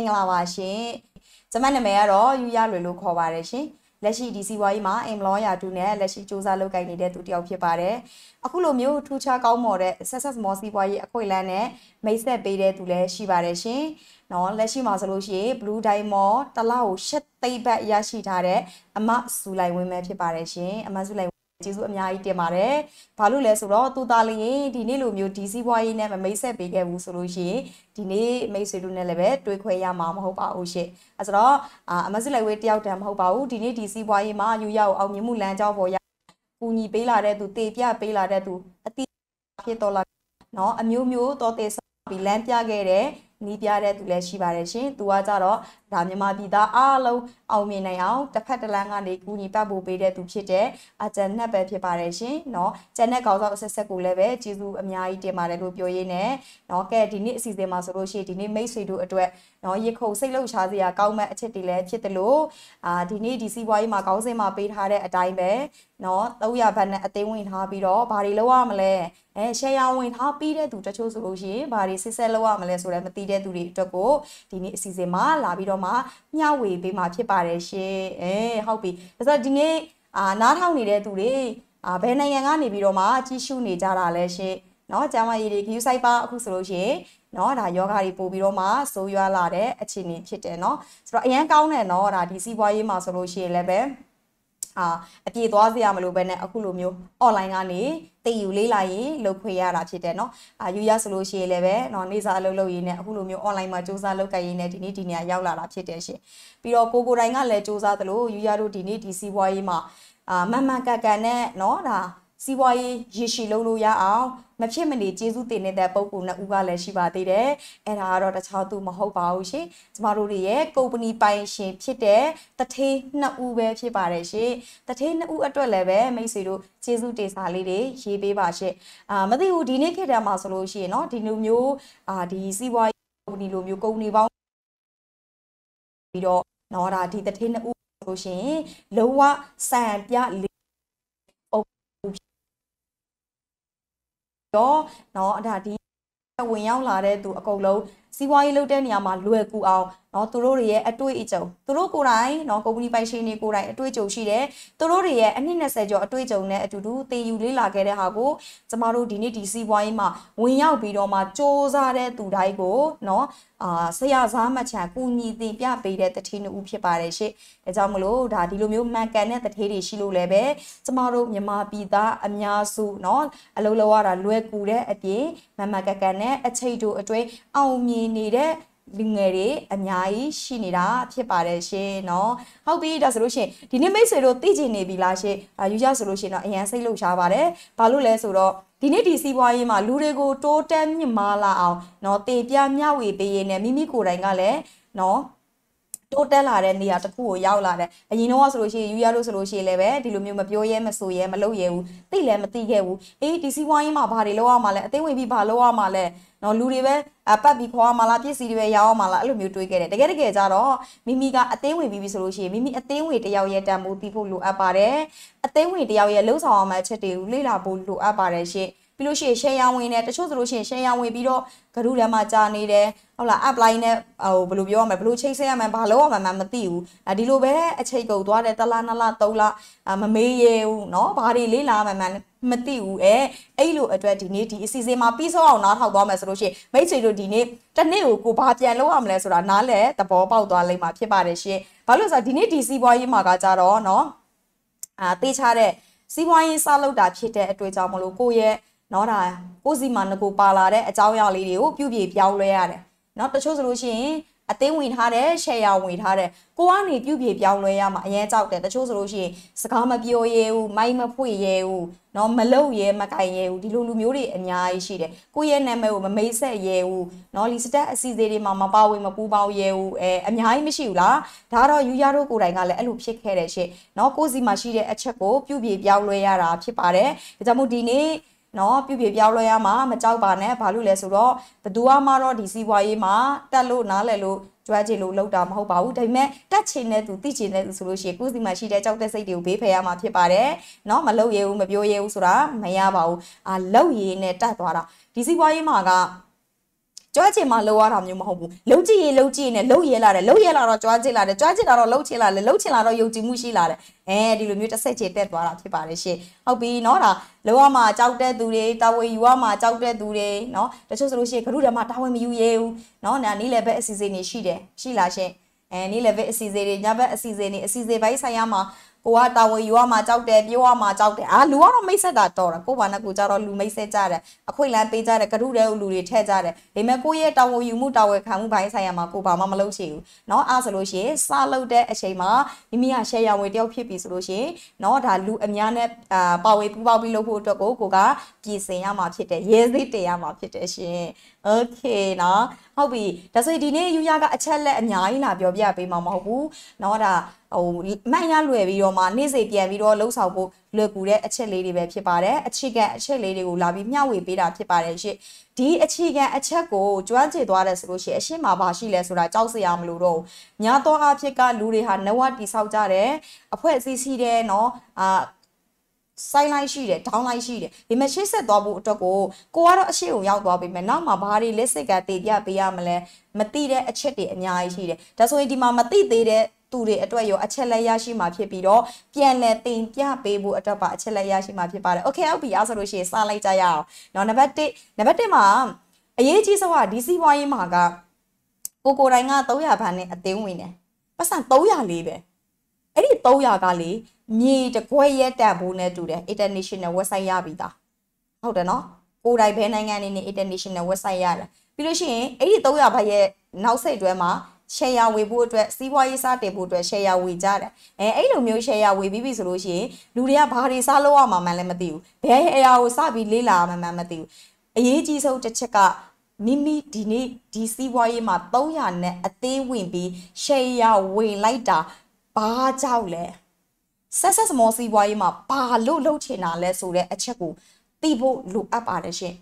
င်္ဂလာပါရှင်။ကျွန်မနာမည်ကတော့ယူရလွေလို့ခေါ်ပါတယ်ရှင်။လက်ရှိဒီစီဝါရေးမှာ employer တူနဲ့လက်ရှိစ조사လုပ်ကိုင်နေတဲ့သူတယောက်ဖြစ်ပါတယ်။အခုလိုမျိုးထူးခြားကောင်းမွန်တဲ့ success more စီဝါရေးအခွင့်အလမ်းနဲ့မိတ်ဆက်ပေးတဲ့သူလည်းရှိပါတယ်ရှင်။နော်လက်ရှိမှာဆိုလို့ရှိရင် blue diamond တစ်လောက်၈သိန်းဘတ်ရရှိထားတဲ့အမဆူလိုက်ဝင်းပဲဖြစ်ပါတယ်ရှင်။အမဆူလိုက်ကျေးဇူးအများကြီးတင်ပါတယ်။ဘာလို့လဲဆိုတော့သူသားလျင်ဒီနေ့လိုမျိုးဒီစီးပွားရေးနဲ့မမိတ်ဆက်ပေးခဲ့ဘူးဆိုလို့ရှိရင်ဒီနေ့မိတ်ဆွေတို့နဲ့လည်းပဲတွေ့ခွဲရမှာမဟုတ်ပါဘူးရှင့်။အဲဆိုတော့အမစစ်လိုက်ဝေးတယောက်တည်းမဟုတ်ပါဘူး။ဒီနေ့ဒီစီးပွားရေးမှာယူရအောင်မြင်မှုလမ်းကြောင်းပေါ်ရကူညီပေးလာတဲ့သူတေပြပေးလာတဲ့သူအတိဖြစ်တော်လာနော်အမျိုးမျိုးတော်တေဆောက်ပြီးလမ်းပြခဲ့တဲ့နီးပြတဲ့သူလည်းရှိပါတယ်ရှင်။သူကကြတော့ဒါမြန်မာပြည်သားအားလုံးအောင်မြင်နိုင်အောင်တစ်ဖက်တစ်လမ်းကနေကူညီပံ့ပိုးပေးတဲ့သူဖြစ်တဲ့အကျန်နှက်ပဲဖြစ်ပါတယ်ရှင်เนาะကျန်တဲ့ခေါင်းဆောင်အဆက်ဆက်ကိုလည်းပဲကျေးဇူးအများကြီးတင်ပါတယ်လို့ပြောရင်းနဲ့เนาะကဲဒီနေ့အစီအစဉ်မှာဆိုလို့ရှိရင်ဒီနေ့မိတ်ဆွေတို့အတွက်เนาะရစ်ခုံစိတ်လှုပ်ရှားစရာကောင်းမဲ့အချက်တွေလည်းဖြစ်တယ်လို့အာဒီနေ့ဒီစီးပွားရေးမှာခေါင်းစဉ်မှာပေးထားတဲ့အတိုင်းပဲเนาะ300ဘတ်နဲ့အသိဝင်ထားပြီးတော့ဘာတွေလုပ်ရမလဲအဲရှယ်ယာဝင်ထားပြီးတဲ့သူတချို့ဆိုလို့ရှိရင်ဘာတွေစစ်ဆက်လုပ်ရမလဲဆိုတော့မသိတဲ့သူတွေအတွက်ကိုဒီနေ့အစီအစဉ်မှာလာပြီးတော့မှမျှဝေပေးမှာဖြစ်ပါပါတယ်ရှင်အဲဟုတ်ပြီဒါဆိုဒီနေ့အာနားထောင်နေတဲ့သူတွေအာဘယ်နိုင်ငံကနေပြီးတော့မှကြီးရှုနေကြတာလဲရှင်เนาะကျမကြီးတွေ view site ပါအခုဆိုလို့ရှိရင်เนาะဒါယောဂါတွေပို့ပြီးတော့မှဆိုးရွားလာတဲ့အခြေအနေဖြစ်တယ်เนาะဆိုတော့အရန်ကောင်းတယ်เนาะဒါဒီစီးပွားရေးမှာဆိုလို့ရှိရင်လည်းပဲအာအပြေသွားစရာမလိုဘဲနဲ့အခုလိုမျိုး online ကနေသိယူလေးလာရင်လုပ်ခွေရတာဖြစ်တယ်เนาะအာယူရဆိုလို့ရှိရင်လည်းပဲเนาะနေစာအလုပ်လုပ်ရင်းနဲ့အခုလိုမျိုး online မှာစူးစမ်းလုပ်ကြရင်းနဲ့ဒီနေ့ဒီနေရာရောက်လာတာဖြစ်တယ်ရှင်ပြီးတော့ကိုကိုတိုင်းကလည်းစူးစမ်းသလိုယူရတို့ဒီနေ့ဒီစီးပွားရေးမှာအာမမှန်ကန်ကန်နဲ့เนาะဒါစီးပွားရေးရရှိလုပ်လို့ရအောင်မဖြစ်မနေကျေးဇူးတင်နေတဲ့ပုံပုံနှစ်ဦးကလည်းရှိပါသေးတယ်။အဲ့ဒါကတော့တခြားသူမဟုတ်ပါဘူးရှင်။ကျမတို့တွေရဲ့ company ပိုင်ရှင် ဖြစ်တဲ့တထေးနှစ်ဦးပဲဖြစ်ပါတယ်ရှင်။တထေးနှစ်ဦးအတွက်လည်းပဲမိတ်ဆွေတို့ကျေးဇူးတင်စာလေးတွေရေးပေးပါရှင်။အာမသိဘူးဒီနေ့ခေတ်တည်းမှာဆိုလို့ရှိရင်เนาะဒီလိုမျိုးအာဒီစီးပွားရေး company လိုမျိုး company ပေါင်းပြီးတော့เนาะဒါဒီတထေးနှစ်ဦးဆိုလို့ရှိရင်လုံးဝစံပြလေးတော့เนาะအဲ့ဒါဒီဝင်ရောက်လာတဲ့သူအကုန်လုံးစီးပွားရေးလုပ်တဲ့နေရာမှာလွယ်ကူအောင်နော်သူတို့တွေရဲ့အတွေ့အကြုံသူတို့ကိုယ်တိုင်နော်ကုမ္ပဏီပိုင်ရှင်တွေကိုယ်တိုင်အတွေ့အကြုံရှိတယ်သူတို့တွေရဲ့အနှစ်20ကျော်အတွေ့အကြုံနဲ့အတူတူသင်ယူလေ့လာခဲ့တဲ့ဟာကိုကျမတို့ဒီနေ့ဒီစီးပွားရေးမှာဝင်ရောက်ပြီးတော့မှစ조사တဲ့သူတိုင်းကိုနော်အာဆရာစားမှတ်ချံကုညီသင်ပြပေးတဲ့တထေးနှုတ်ဖြစ်ပါတယ်ရှင့်ဒါကြောင့်မလို့ဒါဒီလိုမျိုးမှန်ကန်တဲ့တထေးတွေရှိလို့လည်းပဲကျမတို့မြန်မာပြည်သားအများစုเนาะအလုံးလောက်ရတာလွယ်ကူတဲ့အပြင်မမကကန်နဲ့အချိတ်တို့အတွင်းအောင်မြင်နေတဲ့အလူငယ်တွေအများကြီးရှိနေတာဖြစ်ပါတယ်ရှင်เนาะဟုတ်ပြီဒါဆိုလို့ရှင်ဒီနေ့မိတ်ဆွေတို့သိကျင်နေပြီလားရှင်ယူရဆိုလို့ရှင်တော့အရန်စိတ်လှုပ်ရှားပါတယ်ဘာလို့လဲဆိုတော့ဒီနေ့ဒီစီးပွားရေးမှာလူတွေကိုတိုးတက်မြင့်မားလာအောင်เนาะတေပြမျှဝေပေးရင်းနဲ့မိမိကိုယ်တိုင်ကလည်းเนาะတိုးတက်လာတဲ့နေရာတစ်ခုကိုရောက်လာတယ်အရင်တော့ဆိုလို့ရှိရင်ယူရလို့ဆိုလို့ရှိရင်လည်းပဲဒီလိုမျိုးမပြောရဲမဆိုရဲမလုပ်ရဲဘူးသိလည်းမသိခဲ့ဘူးအေးဒီစီးပွားရေးမှာဘာတွေလုပ်ရမှာလဲအသိဝင်ပြီးဘာလုပ်ရမှာလဲနော်လူတွေပဲအပတ်ပြီးခေါ်ရမှာလားပစ္စည်းတွေပဲရောင်းရမှာလားအဲ့လိုမျိုးတွေးခဲ့တယ်တကယ်တကယ်ကြတော့မိမိကအသိဝင်ပြီးပြီဆိုလို့ရှိရင်မိမိအသိဝင်တယောက်ရဲ့တန်ဖိုးသိဖို့လိုအပ်ပါတယ်အသိဝင်တယောက်ရဲ့လှုပ်ဆောင်အောင်မှချက်တွေကိုလေ့လာဖို့လိုအပ်ပါတယ်ရှင်ပြီးလို့ရှိရင် share ရောင်းဝင်တယ်တချို့ဆိုလို့ရှိရင် share ရောင်းဝင်ပြီးတော့ဂရုထဲမှာကြာနေတယ်ဟုတ်လား apply နဲ့ဟိုဘယ်လိုပြောရမလဲဘယ်လိုချိတ်ဆက်ရမလဲဘာလို့ရမလဲမသိဘူးအဒီလိုပဲအချိန်ကုန်သွားတယ်တလားနလားသုံးလားမမေးရဘူးเนาะဘာတွေလေးလာမှန်းမသိဘူးအဲအဲ့လိုအတွက်ဒီနေ့ဒီအစီအစဉ်မှာပြီးဆုံးအောင်နားထောင်သွားမယ်ဆိုလို့ရှိရင်မိတ်ဆွေတို့ဒီနေ့တနေ့ကိုကိုဘာပြန်လုပ်ရမလဲဆိုတာနားလဲသဘောပေါက်သွားလိမ့်မှာဖြစ်ပါတယ်ရှင်ဘာလို့ဆိုတော့ဒီနေ့ဒီစီးပွားရေးမှာကကြတော့เนาะအာတေးချတဲ့စီးပွားရေးစလုပ်တာဖြစ်တဲ့အတွေ့အကြုံမလို့ကိုယ့်ရဲ့နော်ဒါကိုစီမှာငကိုပါလာတဲ့အကြောင်းအရာလေးတွေကိုပြုပြပြောင်းလဲရတယ်နော်တချို့ဆိုလို့ရှိရင်အသိဝင်ထားတဲ့ share ဝင်ထားတဲ့ကိုကနေပြုပြပြောင်းလဲရမှာအရင်ကြောက်တယ်တချို့ဆိုလို့ရှိရင်စကားမပြောရဲဘူးမိုက်မဖွေရဲဘူးနော်မလုံရဲမကင်ရဲဘူးဒီလိုလူမျိုးတွေအများကြီးရှိတယ်ကိုရဲ့နာမည်ကိုမမိတ်ဆက်ရဲဘူးနော်လီစတက်အစီအစဉ်တွေမှာမပါဝင်မပူပေါင်းရဲဘူးအဲအများကြီးမရှိဘူးလားဒါတော့ယူရတို့ကိုယ်တိုင်ကလည်းအဲ့လိုဖြစ်ခဲ့တဲ့ရှင့်နော်ကိုစီမှာရှိတဲ့အချက်ကိုပြုပြပြောင်းလဲရတာဖြစ်ပါတယ်ဒါကြောင့်မို့ဒီနေ့နော်ပြုပြပြောင်းလဲရမှာမကြောက်ပါနဲ့ဘာလို့လဲဆိုတော့ဘသူမှတော့ဒီစီးပွားရေးမှာတက်လို့နားလည်လို့ကြွားချင်လို့လောက်တာမဟုတ်ပါဘူးဒါပေမဲ့တက်ချင်တဲ့သူသိချင်တဲ့သူဆိုလို့ရှိရင်ကိုယ်စီမှာရှိတဲ့ကြောက်တဲ့စိတ်တွေကိုဘေးဖယ်ရမှာဖြစ်ပါတယ်เนาะမလုပ်ရဘူးမပြောရဘူးဆိုတာမရပါဘူးအာလောက်ရည်နဲ့တက်သွားတာဒီစီးပွားရေးမှာကကြွားချင်မှလှုပ်ရတာမျိုးမဟုတ်ဘူးလှုပ်ကြည့်ရင်လှုပ်ကြည့်ရင်လှုပ်ရဲလာတယ်လှုပ်ရဲလာတော့ကြွားချင်လာတယ်ကြွားချင်လာတော့လှုပ်ချင်လာတယ်လှုပ်ချင်လာတော့ယုံကြည်မှုရှိလာတယ်အဲဒီလိုမျိုးတစ်ဆက်ချေတက်သွားတာဖြစ်ပါတယ်ရှင်ဟုတ်ပြီเนาะဒါလှုပ်ရမှာကြောက်တဲ့သူတွေတာဝန်ယူရမှာကြောက်တဲ့သူတွေเนาะတချို့ဆိုလို့ရှိရင်ဂရုဓမ္မတာဝန်မယူရဘူးเนาะနာနီးလည်းပဲအစီအစဉ်နေရှိတယ်ရှိလားရှင်အဲနေ့ level အစီအစဉ်တွေညဘက်အစီအစဉ်တွေအစီအစဉ်ပိုင်းဆိုင်ရာမှာကိုကတာဝန်ယူရမှာကြောက်တယ်ပြောရမှာကြောက်တယ်အာလူကတော့မိတ်ဆက်တာတော်တာကိုဘာနဲ့ကိုကြတော့လူမိတ်ဆက်ကြတယ်အခွင့်လန်းပေးကြတယ်ကရုတဲ့လူတွေထဲ့ကြတယ်ဒါပေမဲ့ကိုရဲ့တာဝန်ယူမှုတာဝန်ခံမှုဘိုင်းဆိုင်ရာမှာကိုဘာမှမလုပ်ရှိဘူးเนาะအားဆိုလို့ရှိရင်စလုပ်တဲ့အချိန်မှာမိမိကရှယ်ယာဝင်တယောက်ဖြစ်ပြီဆိုလို့ရှိရင်เนาะဒါလူအများနဲ့အာပါဝေပူပေါင်းပြီးလုပ်ဖို့အတွက်ကိုကိုကပြင်ဆင်ရမှာဖြစ်တယ်ရဲစိတ်တင်ရမှာဖြစ်တယ်ရှင်โอเคเนาะဟုတ်ပြီဒါဆိုဒီနေ့ယူရကအချက်လက်အများကြီးလာပြောပြပေးမှာမဟုတ်ဘူးเนาะဒါဟိုမှန်ရလွယ်ပြီးတော့မှနေ့စဉ်ပြန်ပြီးတော့လှုပ်ဆောင်ဖို့လွယ်ကူတဲ့အချက်လေးတွေပဲဖြစ်ပါတယ်အခြေခံအချက်လေးတွေကိုလာပြီးမျှဝေပေးတာဖြစ်ပါတယ်ရှင်ဒီအခြေခံအချက်ကိုကြွားချေသွားတယ်ဆိုလို့ရှိရင်အရှင်းမှာပါရှိလဲဆိုတာကြောက်စရာမလိုတော့ဘူးများသောအားဖြင့်ကလူတွေဟာနဝတိဆောက်ကြတယ်အဖွဲ့အစည်းရှိတယ်เนาะအာ side line ရှိတယ် down line ရှိတယ်ဒီမှာရှေ့ဆက်သွားဖို့အတွက်ကိုကိုကတော့အရှိကိုရောက်သွားပြီမယ်နောက်မှာဘာတွေလက်စက်ကတည်ပြပေးရမလဲမသိတဲ့အချက်တွေအများကြီးရှိတယ်ဒါဆိုရင်ဒီမှာမသိသေးတဲ့သူတွေအတွက်ရောအချက်လက်ရရှိမှာဖြစ်ပြီးတော့ပြန်လည်တင်ပြပေးဖို့အတွက်ပါအချက်လက်ရရှိမှာဖြစ်ပါတယ် okay ဟုတ်ပြီအားဆိုလို့ရှိရင်စလိုက်ကြရအောင်เนาะနံပါတ်1နံပါတ်1မှာအရေးကြီးဆုံးကဒီစီးပွားရေးမှာကကိုကိုတိုင်းက300ဘန်းနဲ့အသိဝင်တယ်ပတ်စံ300လေးပဲအဲ့ဒီ300ကလေမြေတခွဲရက်တန်ဖို့နဲ့တူတယ် international website ရပြီသားဟုတ်တယ်နော်ကိုတိုင်းဘယ်နိုင်ငံနေနေ international website ရတယ်ပြီးလို့ရှိရင်အဲ့ဒီ300ဘတ်ရဲ့နောက်ဆက်တွဲမှာ share ဝေဖို့အတွက်စီးပွားရေးစတင်ဖို့အတွက် share ဝေကြတယ်အဲအဲ့လိုမျိုး share ဝေပြီးပြီဆိုလို့ရှိရင်လူတွေကဘာတွေစလုပ်ရမှာမှန်းလည်းမသိဘူးဘယ်အရာကိုစပြီးလေ့လာရမှာမှန်းမသိဘူးအရေးကြီးဆုံးတစ်ချက်ကမိမိဒီနေ့ဒီစီးပွားရေးမှာ300နဲ့အသေးဝင်ပြီး share ဝင်လိုက်တာဘာကြောက်လဲဆက်ဆက် small စီးပွားရေးမှာဘာလို့လှုပ်ချင်တာလဲဆိုတဲ့အချက်ကိုသိဖို့လိုအပ်ပါတယ်ရှင်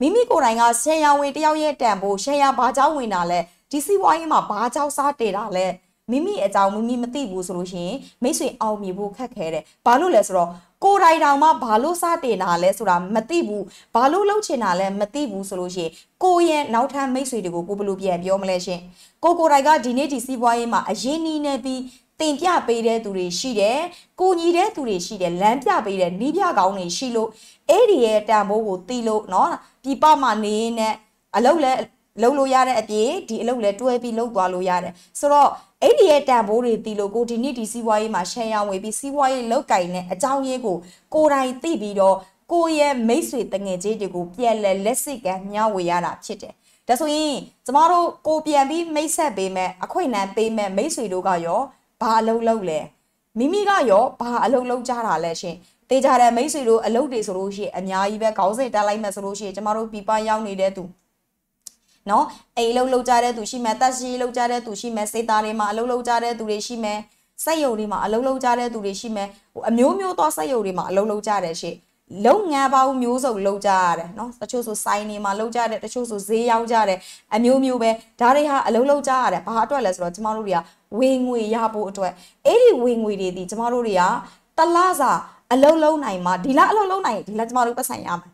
မိမိကိုယ်တိုင်ကဆယ်ရဝင်တယောက်ရဲ့တန်ဖို့ဆယ်ရဘာကြောင့်ဝင်တာလဲဒီစီးပွားရေးမှာဘာကြောက်စားတည်တာလဲမိမိအကြောင်းမိမိမသိဘူးဆိုလို့ရှိရင်မိတ်ဆွေအောင်မြင်ဖို့ခက်ခဲတယ်ဘာလို့လဲဆိုတော့ကိုယ်တိုင်တောင်မှဘာလို့စတင်တာလဲဆိုတာမသိဘူးဘာလို့လှုပ်ချင်တာလဲမသိဘူးဆိုလို့ရှိရင်ကိုရဲ့နောက်ထပ်မိတ်ဆွေတွေကိုကိုဘယ်လိုပြန်ပြောမလဲရှင်ကိုကိုယ်တိုင်ကဒီနေ့ဒီစီးပွားရေးမှာအရင်နီးနေပြီးတင်ပြပေးတဲ့သူတွေရှိတယ်။ကိုညီတဲ့သူတွေရှိတယ်။လမ်းပြပေးတဲ့နီးပြကောင်းတွေရှိလို့အဲ့ဒီရဲ့တန်ဖိုးကိုတီးလို့เนาะပြပမှနေရင်နဲ့အလုပ်လဲလုပ်လို့ရတဲ့အပြင်ဒီအလုပ်လည်းတွဲပြီးလုပ်သွားလို့ရတယ်ဆိုတော့အဲ့ဒီရဲ့တန်ဖိုးတွေတီလို့ကိုဒီနေ့ဒီစီးပွားရေးမှာရှယ်ရောင်းဝေပြီးစီးပွားရေးလောက်ကင်တဲ့အကြောင်းရင်းကိုကိုယ်တိုင်သိပြီးတော့ကိုယ့်ရဲ့မိတ်ဆွေတငယ်ချင်းတွေကိုပြန်လဲလက်စစ်ကမျှဝေရတာဖြစ်တယ်ဒါဆိုရင်ကျမတို့ကိုပြန်ပြီးမိတ်ဆက်ပေးမယ်အခွင့်အလမ်းပေးမယ်မိတ်ဆွေတို့ကရောဘာအလုပ်လုပ်လဲမိမိကရောဘာအလုပ်လုပ်ကြတာလဲရှင်တေးကြတဲ့မိတ်ဆွေတို့အလုပ်တွေဆိုလို့ရှိရင်အများကြီးပဲခေါင်းစဉ်တက်လိုက်မှဆိုလို့ရှိရင်ကျမတို့ပြပရောက်နေတဲ့သူနော်အိမ်လုံးလောက်ကြတဲ့သူရှိမယ်တက်ရှိလောက်ကြတဲ့သူရှိမယ်စေးသားတွေမှာအလုံးလောက်ကြတဲ့သူတွေရှိမယ်စက်ရုံတွေမှာအလုံးလုံးကြတဲ့သူတွေရှိမယ်ဟိုအမျိုးမျိုးသောစက်ရုံတွေမှာအလုံးလုံးကြတယ်ရှေ့လုပ်ငန်းပေါင်းမျိုးစုံလုပ်ကြရတယ်เนาะတချို့ဆိုဆိုင်နေမှာလုပ်ကြတယ်တချို့ဆိုဈေးရောက်ကြတယ်အမျိုးမျိုးပဲဒါတွေဟာအလုံးလုံးကြရတယ်ဘာအတွက်လဲဆိုတော့ကျမတို့တွေကဝင်ငွေရဖို့အတွက်အဲ့ဒီဝင်ငွေတွေဒီကျမတို့တွေကတလစာအလုံးလုံးနိုင်မှာဒီလားအလုံးလုံးနိုင်ဒီလားကျမတို့ပတ်ဆိုင်ရမယ်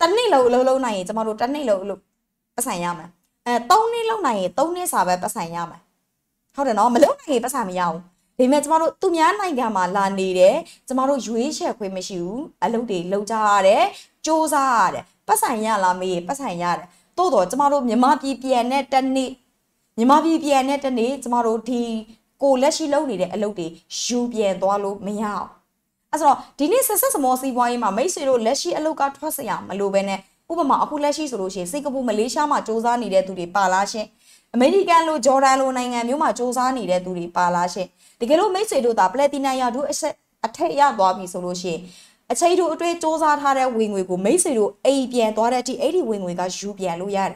တနေ့လုံးအလုံးလုံးနိုင်ရင်ကျမတို့တနေ့လုံးပတ်ဆိုင်ရမယ်အဲ3နှစ်လောက်နိုင်ရင်3နှစ်စာပဲပတ်ဆိုင်ရမယ်ဟုတ်တယ်နော်မလုံးနိုင်ရင်ပတ်ဆိုင်မရဘူးဒါပေမဲ့ကျမတို့သူများနိုင်ငံမှာလာနေတယ်ကျမတို့ရွေးချယ်ခွင့်မရှိဘူးအလုပ်တွေလုပ်ကြရတယ်စ조사ရတယ်ပတ်ဆိုင်ရလားမေးပတ်ဆိုင်ရတယ်တိုးတော့ကျမတို့မြန်မာပြည်ပြန်တဲ့တနေ့မြန်မာပြည်ပြန်တဲ့တနေ့ကျမတို့ဒီကိုလက်ရှိလုပ်နေတဲ့အလုပ်တွေယူပြန်သွားလို့မရအောင်အဲဆိုတော့ဒီနေ့ဆက်ဆက်စမောစီးပွားရေးမှာမိတ်ဆွေတို့လက်ရှိအလုပ်ကထွက်စရာမလိုဘဲနဲ့ဥပမာအခုလက်ရှိဆိုလို့ရှိရင်စင်ကာပူမလေးရှားမှာစ조사နေတဲ့သူတွေပါလာရှင်အမေရိကန်လိုဂျော်ဒန်လိုနိုင်ငံမျိုးမှာစ조사နေတဲ့သူတွေပါလာရှင်တကယ်လို့မိတ်ဆွေတို့သာပလက်တီနမ်ရာထူးအဆက်အထက်ရသွားပြီဆိုလို့ရှိရင်အချိန်တို့အတွင်းစ조사ထားတဲ့ဝင်ငွေကိုမိတ်ဆွေတို့အိမ်ပြန်သွားတဲ့အထိအဲ့ဒီဝင်ငွေကယူပြန်လို့ရတယ်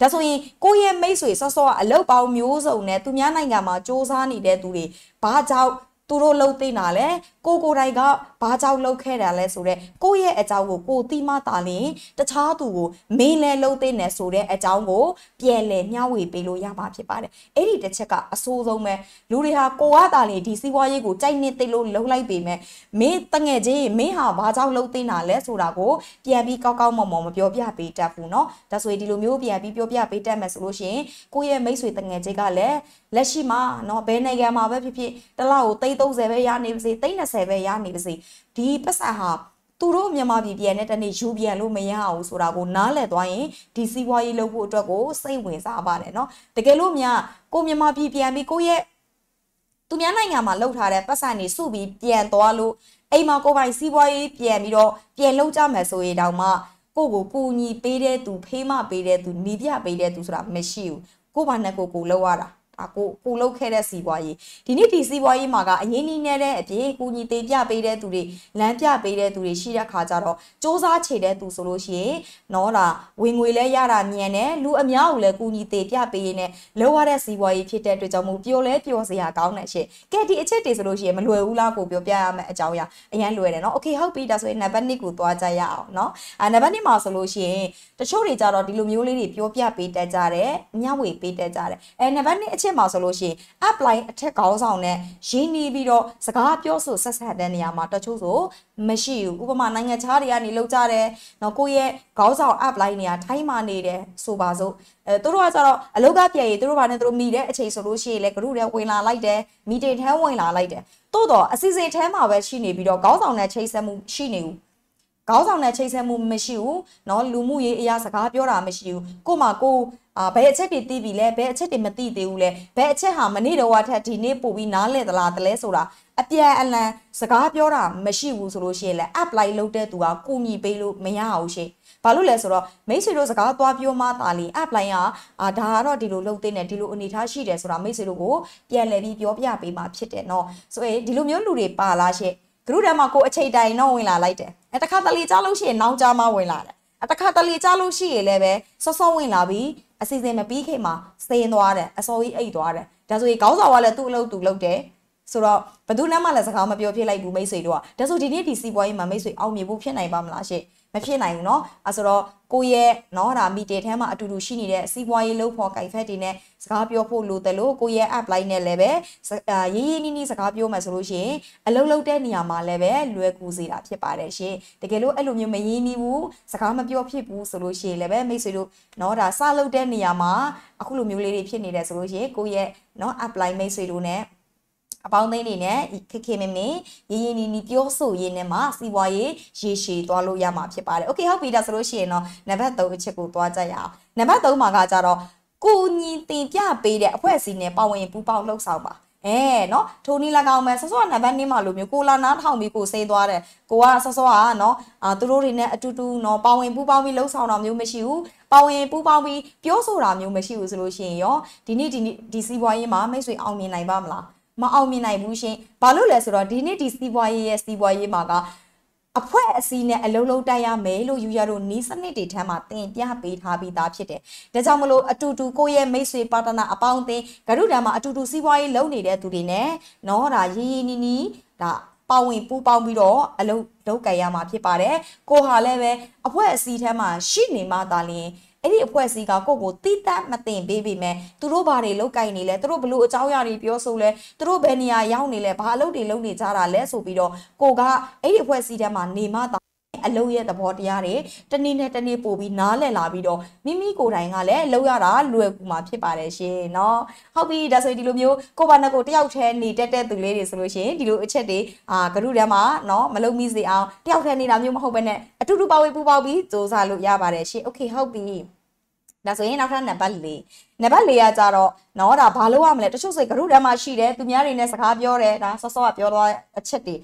ဒါဆိုရင်ကိုယ့်ရဲ့မိတ်ဆွေဆော့ဆော့အလုပ်ပေါင်းမျိုးစုံနဲ့သူများနိုင်ငံမှာစ조사နေတဲ့သူတွေဘာကြောင့်သူတို့လှုပ်သိတာလဲကိုကိုတိုင်ကဘာကြောင့်လှုပ်ခဲ့တာလဲဆိုတော့ကိုရဲ့အကြောင်းကိုကိုတိမတာလင်တခြားသူကိုမင်းလဲလှုပ်သိနေဆိုတဲ့အကြောင်းကို ပြန်လဲမျှဝေပေးလို့ရမှာဖြစ်ပါတယ်အဲ့ဒီတစ်ချက်ကအဆိုးဆုံးပဲလူတွေဟာကိုကတာလင်ဒီစီးပွားရေးကိုကြိုက်နေသိလို့လှုပ်လိုက်ပေမဲ့မင်းတငယ်ချင်းမင်းဟာဘာကြောင့်လှုပ်သိတာလဲဆိုတာကိုပြန်ပြီးကောက်ကောက်မော်မော်မပြောပြပေးတတ်ဘူးเนาะဒါဆိုရင်ဒီလိုမျိုးပြန်ပြီးပြောပြပေးတတ်မယ်ဆိုလို့ရှိရင်ကိုရဲ့မိတ်ဆွေတငယ်ချင်းကလည်းလက်ရှိမှာเนาะဘယ်နိုင်ငံမှာပဲဖြစ်ဖြစ်တလောက်ကိုသိ30ပဲရနေပါစေသိန်း20ပဲရနေပါစေဒီပတ်စံဟာသူတို့မြန်မာပြည်ပြန်တဲ့တနေ့ယူပြန်လို့မရအောင်ဆိုတာကိုနားလည်သွားရင်ဒီစီးပွားရေးလုပ်ဖို့အတွက်ကိုစိတ်ဝင်စားပါတယ်เนาะတကယ်လို့များကိုမြန်မာပြည်ပြန်ပြီးကိုရဲ့သူများနိုင်ငံမှာလောက်ထားတဲ့ပတ်စံတွေစုပြီးပြန်သွားလို့အိမ်မှာကိုပိုင်စီးပွားရေးပြန်ပြီးတော့ပြန်လောက်ကြမယ်ဆိုရင်တောင်မှကိုကိုကူညီပေးတဲ့သူ ဖေးမပေးတဲ့သူနီးပြပေးတဲ့သူဆိုတာမရှိဘူးကိုပါနဲ့ကိုကိုလောက်ရတာဒါကိုကိုလုတ်ခဲ့တဲ့စီးပွားရေးဒီနေ့ဒီစီးပွားရေးမှာကအငင်းကြီးနေတဲ့အပြင်ကုညီသေးပြပေးတဲ့သူတွေလမ်းပြပေးတဲ့သူတွေရှိတဲ့ခါကျတော့စ조사ချေတဲ့သူဆိုလို့ရှိရင်နော်ဒါဝင်ငွေလဲရတာမြန်တယ်လူအများကိုလည်းကုညီသေးပြပေးရင်းနဲ့လောရတဲ့စီးပွားရေးဖြစ်တဲ့အတွက်ကြောင့်မို့ပျော်လဲပျော်စရာကောင်းတယ်ရှင်ကဲဒီအချက်တွေဆိုလို့ရှိရင်မလွယ်ဘူးလားကိုပြောပြရမယ့်အကြောင်းအရာအရန်လွယ်တယ်နော်โอเคဟုတ်ပြီဒါဆိုရင်နံပါတ်1ကိုသွားကြရအောင်နော်အဲနံပါတ်1မှာဆိုလို့ရှိရင်တချို့တွေကြတော့ဒီလိုမျိုးလေးတွေပြောပြပေးတတ်ကြတယ်မျှဝေပေးတတ်ကြတယ်အဲနံပါတ်1အချက်ရှင်းမှာဆိုလို့ရှိရင် apply အထက်ခေါင်းဆောင်နဲ့ရင်းနှီးပြီးတော့စကားပြောဆိုဆက်ဆက်တဲ့နေရာမှာတချို့ဆိုမရှိဘူးဥပမာနိုင်ငံခြားတွေကနေလောက်ကြတယ်နော်ကိုယ့်ရဲ့ခေါင်းဆောင် apply နေရာထိုင်းမှာနေတယ်ဆိုပါစို့အဲသူတို့ကကြတော့အလောက်ကပြည့်ရင်သူတို့ဘာနဲ့သူတို့မိတဲ့အချိန်ဆိုလို့ရှိရင်လေ group တွေဝင်လာလိုက်တယ် meeting ထဲဝင်လာလိုက်တယ်သို့တော့အစီအစဉ်ထဲမှာပဲရှိနေပြီးတော့ခေါင်းဆောင်နဲ့ချိတ်ဆက်မှုရှိနေဘူးခေါင်းဆောင်နဲ့ချိတ်ဆက်မှုမရှိဘူးเนาะလူမှုရေးအရာစကားပြောတာမရှိဘူးကို့မှာကိုအာဘယ်အချက်တွေသိပြီလဲဘယ်အချက်တွေမသိသေးဘူးလဲဘယ်အချက်ဟာမနေ့တော့ထက်ဒီနေ့ပို့ပြီးနားလည်သလားတလဲဆိုတာအပြန်အလှန်စကားပြောတာမရှိဘူးဆိုလို့ရှိရင်လည်း apply လုပ်တဲ့သူကကုညီပေးလို့မရအောင်ရှင်ဘာလို့လဲဆိုတော့မိတ်ဆွေတို့စကားသွားပြောမှသာလေ apply ကအာဒါကတော့ဒီလိုလုပ်သေးတယ်ဒီလိုအနေထားရှိတယ်ဆိုတာမိတ်ဆွေတို့ကိုပြန်လည်ပြီးပြောပြပေးမှဖြစ်တယ်เนาะဆိုရင်ဒီလိုမျိုးလူတွေပါလားရှင်သူတို့တည်းမှာကိုအချိန်တိုင်တော့ဝင်လာလိုက်တယ်အဲတခါတလေကြားလို့ရှိရင်နောက်ကြားမှဝင်လာတယ်အတခါတလေကြားလို့ရှိရင်လည်းပဲစောစောဝင်လာပြီးအစီအစဉ်မပြီးခင်မှာစင်းသွားတယ်အစောကြီးအိတ်သွားတယ်ဒါဆိုရင်ခေါင်းဆောင်ကလည်းသူ့အလုပ်သူလုပ်တယ်ဆိုတော့ဘသူနဲ့မှလည်းစကားမပြောဖြစ်လိုက်ဘူးမိတ်ဆွေတို့ကဒါဆိုဒီနေ့ဒီစီးပွားရေးမှာမိတ်ဆွေအောင်မြင်ဖို့ဖြစ်နိုင်ပါမလားရှင့်မဖြစ်နိုင်ဘူးเนาะအဲဆိုတော့ကိုရဲ့နော်ဒါမီတင်ထဲမှာအတူတူရှိနေတဲ့စီးပွားရေးလုပ်ဖို့ကိုင်ဖက်တွေနဲ့စကားပြောဖို့လိုတယ်လို့ကိုရဲ့ app line နဲ့လည်းပဲရေးရေးနီးနီးစကားပြောမှဆိုလို့ရှိရင်အလုပ်လုပ်တဲ့နေရာမှာလည်းပဲလွယ်ကူစေတာဖြစ်ပါတယ်ရှင်တကယ်လို့အဲ့လိုမျိုးမရင်းနှီးဘူးစကားမပြောဖြစ်ဘူးဆိုလို့ရှိရင်လည်းပဲမိတ်ဆွေတို့နော်ဒါစလုပ်တဲ့နေရာမှာအခုလိုမျိုးလေးတွေဖြစ်နေတယ်ဆိုလို့ရှိရင်ကိုရဲ့နော် app line မိတ်ဆွေတို့နဲ့အပေါင်းအသင်းတွေနဲ့ခက်ခဲမင်းမင်းရင်းရင်းနီနီပြောဆိုရင်းနဲ့မှစီးပွားရေးရေရှည်သွားလို့ရမှာဖြစ်ပါတယ်။ Okay ဟုတ်ပြီဒါဆိုလို့ရှိရင်တော့နံပါတ်3အချက်ကိုသွားကြရအောင်။နံပါတ်3မှာကကြတော့ကိုညီတင်ပြပေးတဲ့အဖွဲ့အစည်းနဲ့ပါဝင်ပူးပေါင်းလှုပ်ဆောင်ပါအဲနော်ထိုနီ၎င်းမှာဆောဆောနံပါတ်1မှာလိုမျိုးကိုလာနားထောင်ပြီးကိုစေးသွားတယ်ကိုကဆောဆောကနော်အာသူတို့တွေနဲ့အတူတူနော်ပါဝင်ပူးပေါင်းပြီးလှုပ်ဆောင်တာမျိုးမရှိဘူးပါဝင်ပူးပေါင်းပြီးပြောဆိုတာမျိုးမရှိဘူးဆိုလို့ရှိရင်ရောဒီနေ့ဒီဒီစီးပွားရေးမှာမိတ်ဆွေအောင်မြင်နိုင်ပါမလားမအောင်မြင်နိုင်ဘူးရှင်ဘာလို့လဲဆိုတော့ဒီနေ့ဒီစီးပွားရေးရဲ့စီးပွားရေးမှာကအဖွဲအစည်းနဲ့အလုံးလုံးတိုက်ရမယ်လို့ယူရတို့နီးစနစ်တွေထမ်းမှာတင်ပြပေးထားပြီးသားဖြစ်တယ်။ဒါကြောင့်မလို့အတူတူကိုယ့်ရဲ့မိတ်ဆွေပါတနာအပေါင်းအသင်းဂရုတံမှာအတူတူစီးပွားရေးလုပ်နေတဲ့သူတွေနဲ့နော်ဒါရင်းရင်းနီးနီးဒါပါဝင်ပူပေါင်းပြီးတော့အလုံးလုံးကြိုင်ရမှာဖြစ်ပါတယ်။ကိုဟာလည်းပဲအဖွဲအစည်းထမ်းမှာရှိနေမှသာလျှင်အဲ့ဒီအဖွဲ့အစည်းကကိုယ့်ကိုတိတတ်မတင်ပေးပေမဲ့သူတို့ဘာတွေလုပ်ကြိုင်နေလဲသူတို့ဘလို့အကြောင်းအရာတွေပြောဆိုလဲသူတို့ဘယ်နေရာရောက်နေလဲဘာအလုပ်တွေလုပ်နေကြတာလဲဆိုပြီးတော့ကိုကအဲ့ဒီအဖွဲ့အစည်းထဲမှာနေမှသာအလုံးရဲ့သဘောတရားတွေတနေ့နဲ့တနေ့ပို့ပြီးနားလည်လာပြီးတော့မိမိကိုယ်တိုင်ကလည်းလောက်ရတာလွယ်ကူမှာဖြစ်ပါတယ်ရှင်เนาะဟုတ်ပြီဒါဆိုရင်ဒီလိုမျိုးကိုပါနဲ့ကိုတယောက်တည်းနေတက်တဲ့သူလေးတွေဆိုလို့ရှင်ဒီလိုအချက်တွေအာဂရုတန်းမှာเนาะမလုံးမိစေအောင်တယောက်တည်းနေတာမျိုးမဟုတ်ဘဲနဲ့အတူတူပါဝေးပူပေါင်းပြီးစူးစမ်းလို့ရပါတယ်ရှင်โอเคဟုတ်ပြီဒါဆိုရင်နောက်ထပ်နံပါတ်4နံပါတ်4ကကြတော့နော်ဒါဘာလို့ရမလဲတချို့ဆိုဂရုတမ်းမှာရှိတယ်သူများတွေနဲ့စကားပြောတယ်ဒါစောစောကပြောသွားအချက်တွေ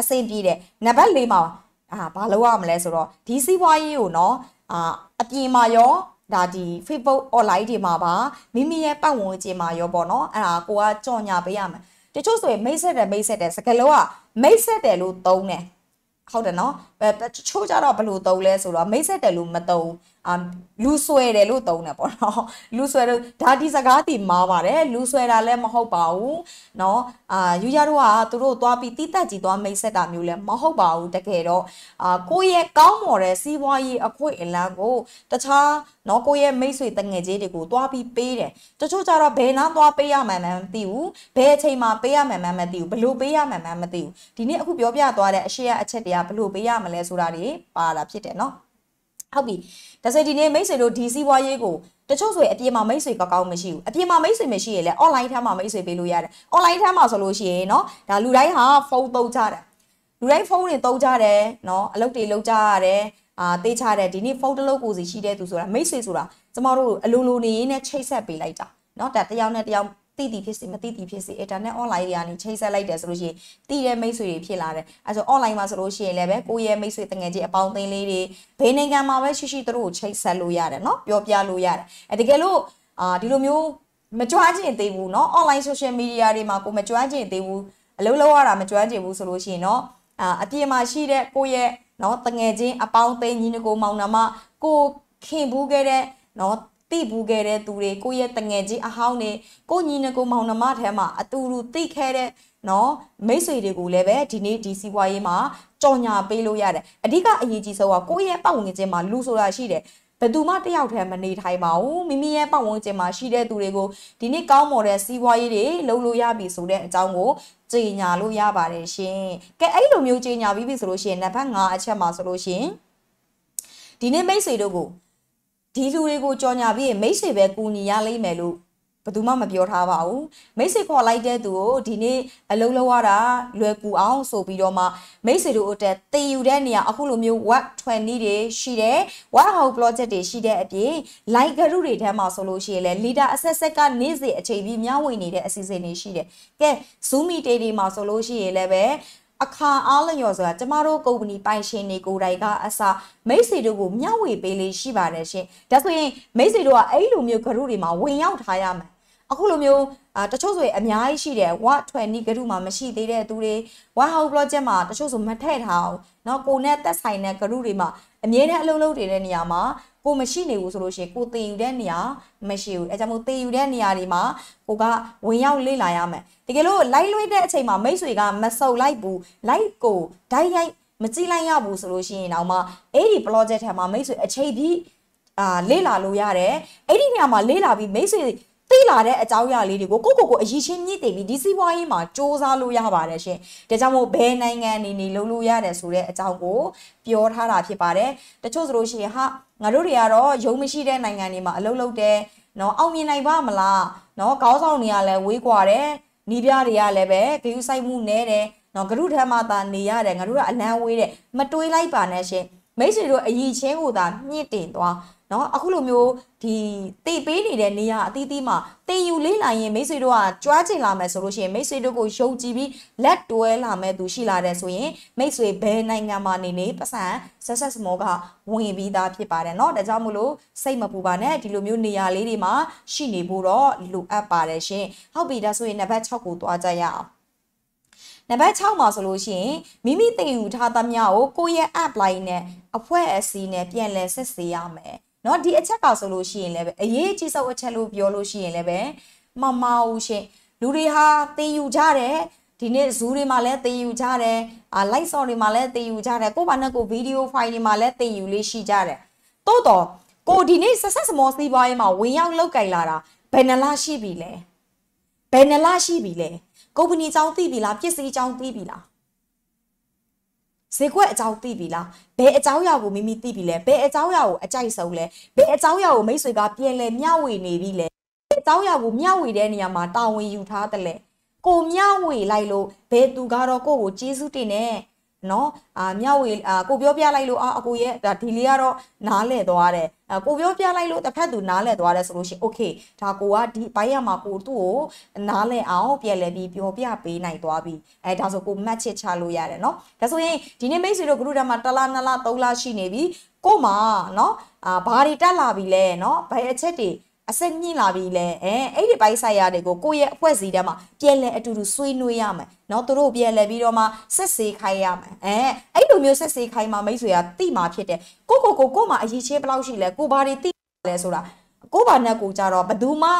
အဆင်ပြေတယ်နံပါတ်4မှာအာဘာလို့ရမလဲဆိုတော့ဒီစီးပွားရေးကိုနော်အာအပြင်မှာရောဒါဒီ Facebook online တွေမှာပါမိမိရဲ့ပတ်ဝန်းကျင်မှာရောပေါ့နော်အဲ့ဒါကိုကကြော်ညာပေးရမယ်တချို့ဆိုရင်မိတ်ဆက်တယ်မိတ်ဆက်တယ်စကားလုံးကမိတ်ဆက်တယ်လို့သုံးတယ်ဟုတ်တယ်နော်တချို့ကြတော့ဘယ်လိုသုံးလဲဆိုတော့မိတ်ဆက်တယ်လို့မသုံးအမ်လူဆွဲတယ်လို့သုံးတယ်ပေါ့နော်လူဆွဲတော့ဒါဒီစကားတီမားပါတယ်လူဆွဲတာလည်းမဟုတ်ပါဘူးเนาะအာယူရတို့ကသူတို့သွားပြီးတိတက်ကြီးသွားမိတ်ဆက်တာမျိုးလည်းမဟုတ်ပါဘူးတကယ်တော့အာကိုယ့်ရဲ့ကောင်းမွန်တဲ့စီးပွားရေးအခွင့်အလမ်းကိုတခြားเนาะကိုယ့်ရဲ့မိတ်ဆွေတငယ်ချင်းတွေကိုသွားပြီးပေးတယ်တချို့ကြတော့ဘယ်နားသွားပေးရမှန်းမသိဘူးဘယ်အချိန်မှာပေးရမှန်းမသိဘူးဘယ်လိုပေးရမှန်းမသိဘူးဒီနေ့အခုပြောပြသွားတဲ့အရှိရအချက်တရားဘယ်လိုပေးရမလဲလဲဆိုတာတွေပါလာဖြစ်တယ်เนาะဟုတ်ပြီဒါဆိုဒီနေ့မိတ်ဆွေတို့ဒီစီးပွားရေးကိုတချို့ဆိုရင်အပြင်မှာမိတ်ဆွေကောက်ကောက်မရှိဘူးအပြင်မှာမိတ်ဆွေမရှိရင်လည်း online ထမ်းမှာမိတ်ဆွေပေးလို့ရတယ် online ထမ်းမှာဆိုလို့ရှိရင်เนาะဒါလူတိုင်းဟာဖုန်းသုံးကြတာလူတိုင်းဖုန်းတွေသုံးကြတယ်เนาะအလုပ်တွေလုပ်ကြရတယ်အာတေးချတဲ့ဒီနေ့ဖုန်းတစ်လုံးကိုစီရှိတဲ့သူဆိုတာမိတ်ဆွေဆိုတာကျမတို့အလိုလိုနေရင်းနဲ့ချိတ်ဆက်ပေးလိုက်တာเนาะဒါတယောက်နဲ့တယောက်တိတိဖြစ်စေမတိတိဖြစ်စေ internet online တွေကနေချိတ်ဆက်လိုက်တယ်ဆိုလို့ရှိရင်တိတဲ့မိတ်ဆွေတွေဖြစ်လာတယ်အဲဆို online မှာဆိုလို့ရှိရင်လည်းပဲကိုယ့်ရဲ့မိတ်ဆွေတငယ်ချင်းအပေါင်းအသင်းလေးတွေဘယ်နိုင်ငံမှာပဲရှိရှိသူတို့ကိုချိတ်ဆက်လို့ရတယ်เนาะပြောပြလို့ရတယ်အဲတကယ်လို့အာဒီလိုမျိုးမကြွားကျင်သေးဘူးเนาะ online social media တွေမှာကိုမကြွားကျင်သေးဘူးအလုပ်လုပ်ရတာမကြွားကျင်ဘူးဆိုလို့ရှိရင်เนาะအာအပြင်မှာရှိတဲ့ကိုယ့်ရဲ့เนาะတငယ်ချင်းအပေါင်းအသင်းညီနကိုမောင်နှမကိုခင်ဘူးခဲ့တဲ့เนาะတိဘူးခဲ့တဲ့သူတွေကိုယ့်ရဲ့တငယ်ချင်းအဟောင်းတွေကိုညီနကိုမောင်နှမထဲမှာအတူတူတိခဲ့တဲ့နော်မိတ်ဆွေတွေကိုလည်းပဲဒီနေ့ဒီစီးပွားရေးမှာကြော်ညာပေးလို့ရတယ်အဓိကအရေးကြီးဆုံးကကိုယ့်ရဲ့ပတ်ဝန်းကျင်မှာလူဆိုတာရှိတယ်ဘယ်သူမှတယောက်တည်းမနေထိုင်ပါဘူးမိမိရဲ့ပတ်ဝန်းကျင်မှာရှိတဲ့သူတွေကိုဒီနေ့ကောင်းမွန်တဲ့စီးပွားရေးတွေလုပ်လို့ရပြီဆိုတဲ့အကြောင်းကိုကြေညာလို့ရပါတယ်ရှင်ကဲအဲ့လိုမျိုးကြေညာပြီးပြီဆိုလို့ရှိရင်နံပါတ်5အချက်မှာဆိုလို့ရှိရင်ဒီနေ့မိတ်ဆွေတို့ကိုဒီလူတွေကိုကြော်ညာပြီးမိတ်ဆွေပဲကူညီရလိမ့်မယ်လို့ဘယ်သူမှမပြောထားပါဘူးမိတ်ဆွေခေါ်လိုက်တဲ့သူကိုဒီနေ့အလုံးလောက်ရတာလွယ်ကူအောင်ဆိုပြီးတော့မှမိတ်ဆွေတို့အတက်တည်ယူတဲ့နေရာအခုလိုမျိုး what 20တွေရှိတယ် what how project တွေရှိတဲ့အပြင် like group တွေထဲမှာဆိုလို့ရှိရင်လည်း leader အဆက်ဆက်ကနေ့စဉ်အချိန်ပြီးမျှဝေနေတဲ့အစီအစဉ်တွေရှိတယ်ကဲ zoom meeting တွေမှာဆိုလို့ရှိရင်လည်းပဲအခါအားလျော်စွာကျမတို့ကုမ္ပဏီပိုင်ရှင်တွေကိုယ်တိုင်ကအစားမိတ်ဆွေတို့ကိုမျှဝေပေးလေးရှိပါတယ်ရှင်။ဒါဆိုရင်မိတ်ဆွေတို့ကအဲ့လိုမျိုးဂရုတွေမှာဝင်ရောက်ထားရမယ်။အခုလိုမျိုးအာတချို့ဆိုရင်အများကြီးရှိတယ်ဝ20ဂရုမှာမရှိသေးတဲ့သူတွေဝဟောက် project မှာတချို့ဆိုမထည့်ထားအောင်เนาะကိုနဲ့သက်ဆိုင်တဲ့ဂရုတွေမှာအမြဲတမ်းအလုပ်လုပ်နေတဲ့နေရာမှာကိုမရှိနေဘူးဆိုလို့ရှိရင်ကိုတည်ယူတဲ့နေရာမရှိဘူးအဲကြောင့်မို့တည်ယူတဲ့နေရာတွေမှာကိုကဝင်ရောက်လေ့လာရမယ်တကယ်လို့လိုက်လွှဲတဲ့အချိန်မှာမိတ်ဆွေကမစုံလိုက်ဘူးလိုက်ကိုဓာတ်ရိုက်မကြည့်လိုက်ရဘူးဆိုလို့ရှိရင်တော့မှအဲ့ဒီ project ထဲမှာမိတ်ဆွေအချိန်ပြီးအာလေ့လာလို့ရတယ်အဲ့ဒီနေရာမှာလေ့လာပြီးမိတ်ဆွေသိလာတဲ့အကြောင်းအရာလေးတွေကိုကိုကိုကိုအရေးချင်းမြင့်တင်ပြီးဒီစီးပွားရေးမှာစ조사လို့ရပါတယ်ရှင်။ဒါကြောင့်မို့ဘယ်နိုင်ငံအနေနဲ့လုပ်လို့ရတယ်ဆိုတဲ့အကြောင်းကိုပြောထားတာဖြစ်ပါတယ်။တချို့ဆိုလို့ရှိရင်ဟာငါတို့တွေကတော့ရုံမရှိတဲ့နိုင်ငံတွေမှာအလုပ်လုပ်တယ်နော်အောင်မြင်နိုင်ပါမလားနော်ခေါင်းဆောင်တွေကလည်းဝေးကွာတယ်နီးပြားတွေကလည်းပဲဂရုစိုက်မှုနည်းတယ်နော်ဂရုထမ်းမှသာနေရတယ်ငါတို့ကအလန်းဝေးတယ်မတွေးလိုက်ပါနဲ့ရှင်မိတ်ဆွေတို့အရင်ချင်းကိုသာမြင့်တင်သွားနော်အခုလိုမျိုးဒီတေပေးနေတဲ့နေရာအသီးသီးမှာတင်ယူလေးလာရင်မိတ်ဆွေတို့ကကြွားချင်လာမယ်ဆိုလို့ရှိရင်မိတ်ဆွေတို့ကိုယုံကြည်ပြီးလက်တွဲလာမယ်သူရှိလာတဲ့ဆိုရင်မိတ်ဆွေဘယ်နိုင်ငံမှာနေနေပတ်စံဆက်ဆက်စမောကဝင်ပြီးသားဖြစ်ပါတယ်เนาะဒါကြောင့်မို့လို့စိတ်မပူပါနဲ့ဒီလိုမျိုးနေရာလေးတွေမှာရှိနေဖို့တော့လိုအပ်ပါတယ်ရှင်ဟုတ်ပြီဒါဆိုရင်နံပါတ်6ကိုသွားကြရအောင်နံပါတ်6မှာဆိုလို့ရှိရင်မိမိတင်ယူထားသမျှကိုကိုယ့်ရဲ့ app line နဲ့အဖွဲ့အစည်းနဲ့ပြန်လည်ဆက်စေရမယ်။เนาะဒီအချက်ကဆိုလို့ရှိရင်လည်းပဲအရေးကြီးဆုံးအချက်လို့ပြောလို့ရှိရင်လည်းပဲမမဟုတ်ရှင်လူတွေဟာသင်ယူကြတယ်ဒီနေ့ zoo တွေမှာလည်းသင်ယူကြတယ်အာ live song တွေမှာလည်းသင်ယူကြတယ်ကိုယ့်ဘာနဲ့ကို video file တွေမှာလည်းသင်ယူလေးရှိကြတယ်တို့တော့ကိုဒီနေ့ဆက်ဆက်စမောစီးပွားရေးမှာဝင်ရောက်လောက်ကင်လာတာဘယ်နှလားရှိပြီလဲဘယ်နှလားရှိပြီလဲကုမ္ပဏီအကြောင်းသိပြီလားပစ္စည်းအကြောင်းသိပြီလားဈေးကွက်အကြောင်းသိပြီလားဘယ်အကြောင်းအရာကိုမိမိသိပြီလဲဘယ်အကြောင်းအရာကိုအကြိုက်ဆုံးလဲဘယ်အကြောင်းအရာကိုမိတ်ဆွေကပြန်လဲမျှဝေနေပြီလဲဘယ်အကြောင်းအရာကိုမျှဝေတဲ့နေရာမှာတာဝန်ယူထားတယ်လဲကိုမျှဝေလိုက်လို့ဘယ်သူကတော့ကိုယ့်ကိုကျေးဇူးတင်တယ်နော်အာမျှဝေကိုပြောပြလိုက်လို့အာအကိုရဲ့ဒါဒီလေးကတော့နားလဲသွားတယ်ကိုပြောပြလိုက်လို့တစ်ဖက်သူနားလဲသွားတယ်ဆိုလို့ရှိရင် okay ဒါကိုကဒီဘိုင်းရမှာကိုသူ့ကိုနားလဲအောင်ပြန်လဲပြီးပြောပြပေးနိုင်သွားပြီအဲဒါဆိုကို match ချလို့ရတယ်နော်ဒါဆိုရင်ဒီနေ့မိတ်ဆွေတို့ group ထဲမှာ1လ2လ3လရှိနေပြီကို့မှာနော်အာဘာတွေတက်လာပြီလဲနော်ဘယ်အချက်တွေအစိတ်ညှိလာပြီလဲအဲအဲ့ဒီပိုင်းဆိုင်ရာတွေကိုကိုယ့်ရဲ့အဖွဲ့စည်းတမ်းမှာပြန်လဲအတူတူဆွေးနွေးရမယ်เนาะသူတို့ပြန်လဲပြီးတော့မှစစ်ဆေးခိုင်းရမယ်အဲအဲ့လိုမျိုးစစ်ဆေးခိုင်းမှမိတ်ဆွေကတိမာဖြစ်တယ်ကိုကိုကိုကိုမှအရေးချင်းဘယ်လောက်ရှိလဲကိုဘာတွေတိလဲဆိုတာကိုဘာနဲ့ကိုကြတော့ဘယ်သူမှ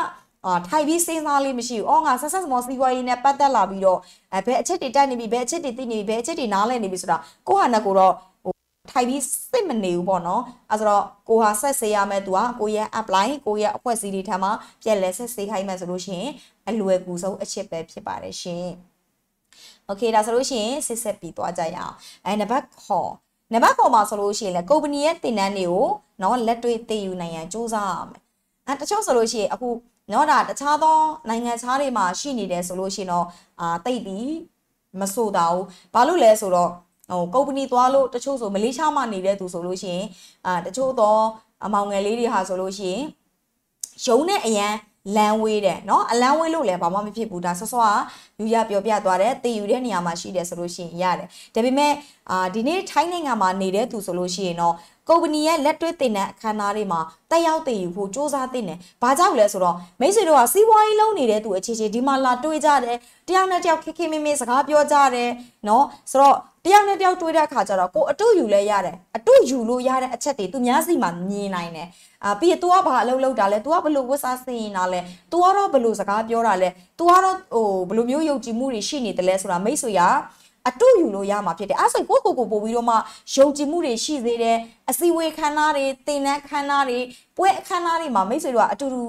အာထိုင်ပြီးစဉ်းစားလေးမရှိဘူး။အော်ငါဆက်ဆက်စမောစီဝါရေးနဲ့ပတ်သက်လာပြီးတော့အဲဘယ်အချက်တွေတိုက်နေပြီဘယ်အချက်တွေသိနေပြီဘယ်အချက်တွေနားလည်နေပြီဆိုတာကိုဟာနဲ့ကိုတော့ထိုင်ပြီးစစ်မနေဘူးပေါ့နော်အဲဆိုတော့ကိုဟာဆက်စေးရမယ်သူကကိုရဲ့ apply ကိုရဲ့အဖွဲ့အစည်းတွေထံမှာပြန်လဲဆက်စေးခိုင်းမယ်ဆိုလို့ရှိရင်အလွယ်ကူဆုံးအချက်ပဲဖြစ်ပါတယ်ရှင်โอเคဒါဆိုလို့ရှိရင်စစ်ဆက်ပြီးသွားကြရအောင်အဲနံပါတ်ခေါ်နံပါတ်ခေါ်မှာဆိုလို့ရှိရင်လေကုမ္ပဏီရဲ့တင်နန်းတွေကိုเนาะလက်တွေ့သိယူနိုင်ရန်စ조사ရမယ်အဲတချို့ဆိုလို့ရှိရင်အခုเนาะဒါတခြားသောနိုင်ငံခြားတွေမှာရှိနေတယ်ဆိုလို့ရှိရင်တော့အာတိတ်ပြီးမဆိုတာဘူးဘာလို့လဲဆိုတော့ဟိုကုမ္ပဏီသွားလို့တချို့ဆိုမလေးရှားမှာနေတဲ့သူဆိုလို့ရှိရင်အာတချို့တော့အမောင်ငယ်လေးတွေဟာဆိုလို့ရှိရင်ရုံးနဲ့အရန်လမ်းဝေးတယ်เนาะအလမ်းဝေးလို့လည်းဘာမှမဖြစ်ဘူးဒါဆော့ဆော့ကယူရပြောပြသွားတယ်တည်ယူတဲ့နေရာမှာရှိတယ်ဆိုလို့ရှိရင်ရတယ်ဒါပေမဲ့အာဒီနေ့ထိုင်းနိုင်ငံမှာနေတဲ့သူဆိုလို့ရှိရင်တော့ကုမ္ပဏီရဲ့လက်တွေ့တင်တဲ့အခမ်းအနားတွေမှာတက်ရောက်တည်ယူဖို့စ조사တင်တယ်။ဘာကြောင့်လဲဆိုတော့မိတ်ဆွေတို့ကစီးပွားရေးလုပ်နေတဲ့သူအခြေချင်းဒီမှာလာတွေ့ကြတယ်။တယောက်နဲ့တယောက်ခက်ခက်မင်းမင်းစကားပြောကြတယ်။နော်ဆိုတော့တယောက်နဲ့တယောက်တွေးတဲ့အခါကျတော့ကိုအတုယူလဲရတယ်အတုယူလို့ရတဲ့အချက်တွေသူများစီမှာမြင်နိုင်တယ်အာပြီးရင် तू ကဘာအလုပ်လုပ်တာလဲ तू ကဘလို့ဝတ်စားစင်ရင်တာလဲ तू ကတော့ဘလို့စကားပြောတာလဲ तू ကတော့ဟိုဘလို့မျိုးယုံကြည်မှုတွေရှိနေတယ်လဲဆိုတာမိတ်ဆွေရာအတူယူလို့ရမှာဖြစ်တယ်အဲဆိုကိုကိုကိုပို့ပြီးတော့မှယုံကြည်မှုတွေရှိသေးတယ်အစည်းအဝေးခန်းသားတွေသင်တန်းခန်းသားတွေပွဲအခန်းသားတွေမှာမိတ်ဆွေတို့ကအတူတူ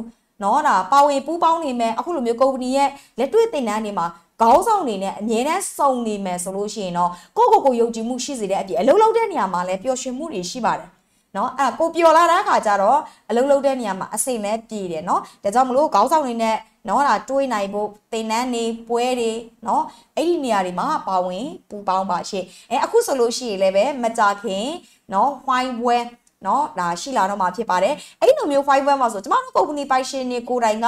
နော်ဒါပါဝင်ပူးပေါင်းနေမယ်အခုလိုမျိုးကုမ္ပဏီရဲ့လက်တွေ့သင်တန်းတွေမှာခေါင်းဆောင်နေနဲ့အမြဲတမ်းစုံနေမယ်ဆိုလို့ရှိရင်တော့ကိုကိုကိုယုံကြည်မှုရှိစေတဲ့အပြင်အလုပ်လုပ်တဲ့နေရာမှာလည်းပျော်ရွှင်မှုတွေရှိပါတယ်เนาะအဲ့ကိုပျော်လာတဲ့အခါကျတော့အလုပ်လုပ်တဲ့နေရာမှာအစိမ့်လဲပြေတယ်เนาะဒါကြောင့်မလို့ခေါင်းဆောင်တွေနဲ့เนาะဒါတွေးနိုင်ဖို့သင်တန်းနေပွဲတွေเนาะအဲ့ဒီနေရာတွေမှာပါဝင်ပူပေါင်းပါရှင့်အဲအခုဆိုလို့ရှိရင်လည်းပဲမကြခင်เนาะဝိုင်းပွဲเนาะဒါရှိလာတော့မှာဖြစ်ပါတယ်အဲ့ဒီလိုမျိုး5 1မှာဆိုကျမတို့ company ပိုင်ရှင်တွေကိုယ်တိုင်က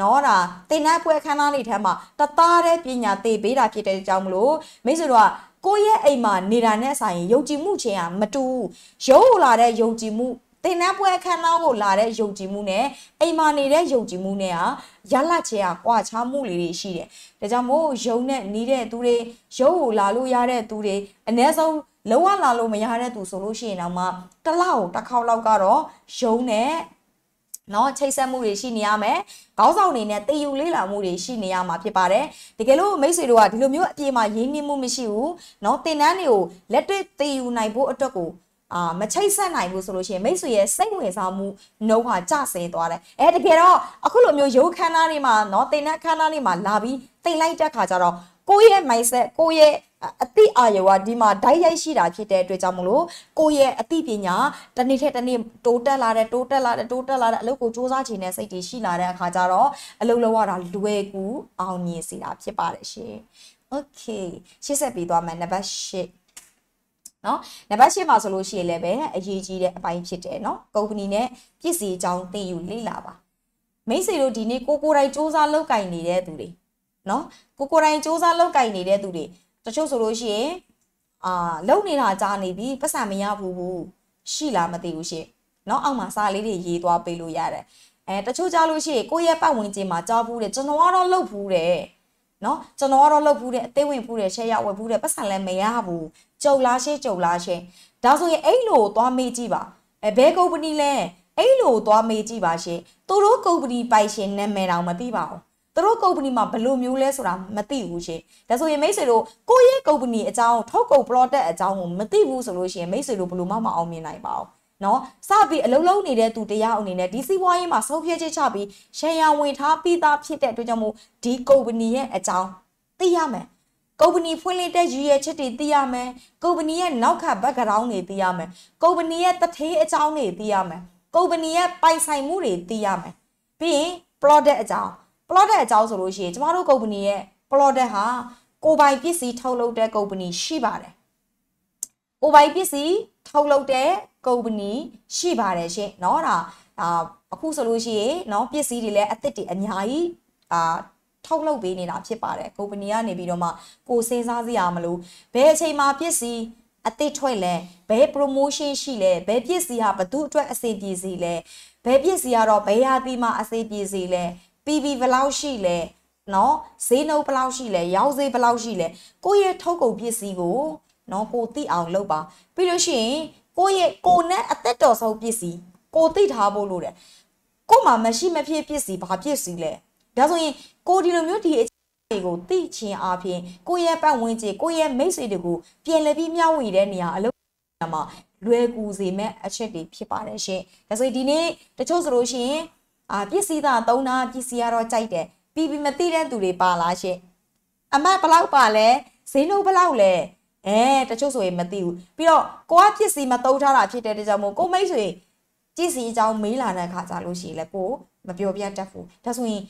နော်ဒါသင်တန်းပွဲခန်းသားနေထဲမှာတသားတဲ့ပညာသေးပေးတာဖြစ်တဲ့အကြောင်းမလို့မိတ်ဆွေတို့ကကိုယ့်ရဲ့အိမ်မှာနေတာနဲ့ဆိုင်ရင်ယုံကြည်မှုချင်းကမတူရုပ်လာတဲ့ယုံကြည်မှုသင်တန်းပွဲခန်းသားကိုလာတဲ့ယုံကြည်မှုနဲ့အိမ်မှာနေတဲ့ယုံကြည်မှုနဲ့ဟာရလချေဟာကွာခြားမှုလေးတွေရှိတယ်။ဒါကြောင့်မို့ယုံနဲ့နီးတဲ့သူတွေရုပ်ကိုလာလို့ရတဲ့သူတွေအ ਨੇ ဆုံးလုံးဝလာလို့မရတဲ့သူဆိုလို့ရှိရင်တော့မှတစ်လောက်တစ်ခေါက်လောက်ကတော့ယုံနဲ့နော်ချိတ်ဆက်မှုတွေရှိနေရမယ်။ခေါင်းဆောင်တွေနဲ့တည်ယူလေးလာမှုတွေရှိနေရမှာဖြစ်ပါတယ်။တကယ်လို့မိတ်ဆွေတို့ကဒီလိုမျိုးအပြေမှာရင်းနှီးမှုမရှိဘူး။နော်တင်တန်းတွေကိုလက်တွေ့တည်ယူနိုင်ဖို့အတွက်ကိုအာမချိတ်ဆက်နိုင်ဘူးဆိုလို့ရှိရင် မိတ်ဆွေရဲ့စိတ်ဝင်စားမှုနှုတ်ဟာကျဆင်းသွားတယ်။အဲတကယ်တော့အခုလိုမျိုးရုပ်ခန္ဓာတွေမှာနော်တင်တဲ့ခန္ဓာတွေမှာလာပြီးတင်လိုက်တဲ့ခါကျတော့ကိုယ့်ရဲ့ mindset ကိုယ့်ရဲ့အသိအာရုံကဒီမှာဓာတ်ရိုက်ရှိတာဖြစ်တဲ့အတွက်ကြောင့်မလို့ကိုယ့်ရဲ့အသိပညာတနေ့ထက်တနေ့တိုးတက်လာတဲ့တိုးတက်လာတဲ့တိုးတက်လာတဲ့အလုပ်ကိုစူးစမ်းခြင်းနဲ့စိတ်တည်ရှိလာတဲ့အခါကျတော့အလုပ်လုပ်ရတာလွယ်ကူအောင်မြင်စေတာဖြစ်ပါတယ်ရှင်။ Okay ရှင်းဆက်ပြီးသွားမယ်နံပါတ်8နော်နံပါတ်၈မှာဆိုလို့ရှိရင်လည်းပဲအရေးကြီးတဲ့အပိုင်းဖြစ်တယ်နော်ကုမ္ပဏီနဲ့ပစ္စည်းအကြောင်းသင်ယူလေ့လာပါမိတ်ဆွေတို့ဒီနေ့ကိုကိုတိုင်စ조사လောက်ကင်နေတဲ့သူတွေနော်ကိုကိုတိုင်းစ조사လောက်ကင်နေတဲ့သူတွေတချို့ဆိုလို့ရှိရင်အာလုံနေတာကြားနေပြီပတ်စံမရဘူးဘူးရှိလားမသိဘူးရှင်နော်အောက်မှာစာလေးတွေရေးသွားပေးလို့ရတယ်အဲတချို့ကြားလို့ရှိရင်ကိုယ့်ရဲ့ပတ်ဝန်းကျင်မှာကြားဘူးတယ်ကျွန်တော်ကတော့လှုပ်ဘူးတယ်နော်ကျွန်တော်ကတော့လှုပ်ဘူးတယ်အသေးဝင်ဘူးတယ်ရှယ်ရဝယ်ဘူးတယ်ပတ်စံလည်းမရဘူးကြုံလားရှင်းကြုံလားရှင်းဒါဆိုရင်အဲ့လိုသွားမေးကြည့်ပါအဲဘဲကုမ္ပဏီလဲအဲ့လိုသွားမေးကြည့်ပါရှင်သူတို့ကုမ္ပဏီပိုင်ရှင်နာမည်တောင်မသိပါဘူးသူတို့ company မှာဘယ်လိုမျိုးလဲဆိုတာမသိဘူးရှင်ဒါဆိုရင်မိတ်ဆွေတို့ကိုယ့်ရဲ့ company အကြောင်းထုတ်ကုန် product အကြောင်းကိုမသိဘူးဆိုလို့ရှင်မိတ်ဆွေတို့ဘယ်လိုမှမအောင်မြင်နိုင်ပါဘူးနော်စပြီးအလုံးလုံးနေတဲ့သူတရားအနေနဲ့ဒီစီးပွားရေးမှာဆုံးဖြတ်ချက်ချပြီးရှယ်ယာဝင်ထားပြီးသားဖြစ်တဲ့အတွက်ကြောင့်မို့ဒီ company ရဲ့အကြောင်းသိရမယ်ကုမ္ပဏီဖွင့်လှစ်တဲ့ရည်ရွယ်ချက်တွေသိရမယ်။ကုမ္ပဏီရဲ့နောက်ခံ background တွေသိရမယ်။ကုမ္ပဏီရဲ့တထေးအကြောင်းတွေသိရမယ်။ကုမ္ပဏီရဲ့ပိုင်ဆိုင်မှုတွေသိရမယ်။ပြီးရင် product အကြောင်း product အကြောင်းဆိုလို့ရှိရင်ကျမတို့ company ရဲ့ product ဟာကိုယ်ပိုင်ပစ္စည်းထုတ်လုပ်တဲ့ company ရှိပါတယ်ကိုယ်ပိုင်ပစ္စည်းထုတ်လုပ်တဲ့ company ရှိပါတယ်ရှင်เนาะဒါဒါအခုဆိုလို့ရှိရင်เนาะပစ္စည်းတွေလည်းအသစ်တွေအများကြီးအာထုတ်လုပ်ပေးနေတာဖြစ်ပါတယ်ကုမ္ပဏီကနေပြီးတော့မှကိုစဉ်းစားစရာမလိုဘယ်အချိန်မှာပစ္စည်းအသစ်ထွက်လဲဘယ် promotion ရှိလဲဘယ်ပစ္စည်းဟာဘသူအတွက်အဆင်ပြေစေလဲဘယ်ပစ္စည်းကတော့ဘယ်ရာသီမှာအဆင်ပြေစေလဲ PB ဘယ်လောက်ရှိလဲနော်ဈေးနှုန်းဘယ်လောက်ရှိလဲရောင်းဈေးဘယ်လောက်ရှိလဲကိုယ့်ရဲ့ထုတ်ကုန်ပစ္စည်းကိုနော်ကိုသိအောင်လုပ်ပါပြီးလို့ရှိရင်ကိုယ့်ရဲ့ကိုနဲ့အသက်တော်ဆုံးပစ္စည်းကိုသိထားဖို့လိုတယ်ကို့မှာမရှိမဖြစ်ပစ္စည်းဘာပစ္စည်းလဲဒါဆိုရင်ကိုဒီလိုမျိုးဒီတွေကိုသိချင်းအပြင်ကိုရဲ့ပတ်ဝန်းကျင်ကိုရဲ့မိတ်ဆွေတွေကိုပြန်လည်ပြီးမျှဝေတဲ့နေရာအလုပ်မှာလွယ်ကူစေမဲ့အချက်တွေဖြစ်ပါတယ်ရှင်။ဒါဆိုရင်ဒီနေ့တချို့ဆိုလို့ရှိရင်အာပစ္စည်းသာသုံးတာပစ္စည်းကတော့ကြိုက်တယ်ပြီးပြီးမသိတဲ့သူတွေပါလားရှင်အမဘလောက်ပါလဲဈေးနှုန်းဘလောက်လဲအဲတချို့ဆိုရင်မသိဘူးပြီးတော့ကိုကပစ္စည်းမသုံးထားတာဖြစ်တဲ့တကြောင်မို့ကိုမိတ်ဆွေကြည့်စီအကြောင်းမေးလာတဲ့အခါကြလို့ရှိရင်လည်းကိုမပြောပြတတ်ဘူးဒါဆိုရင်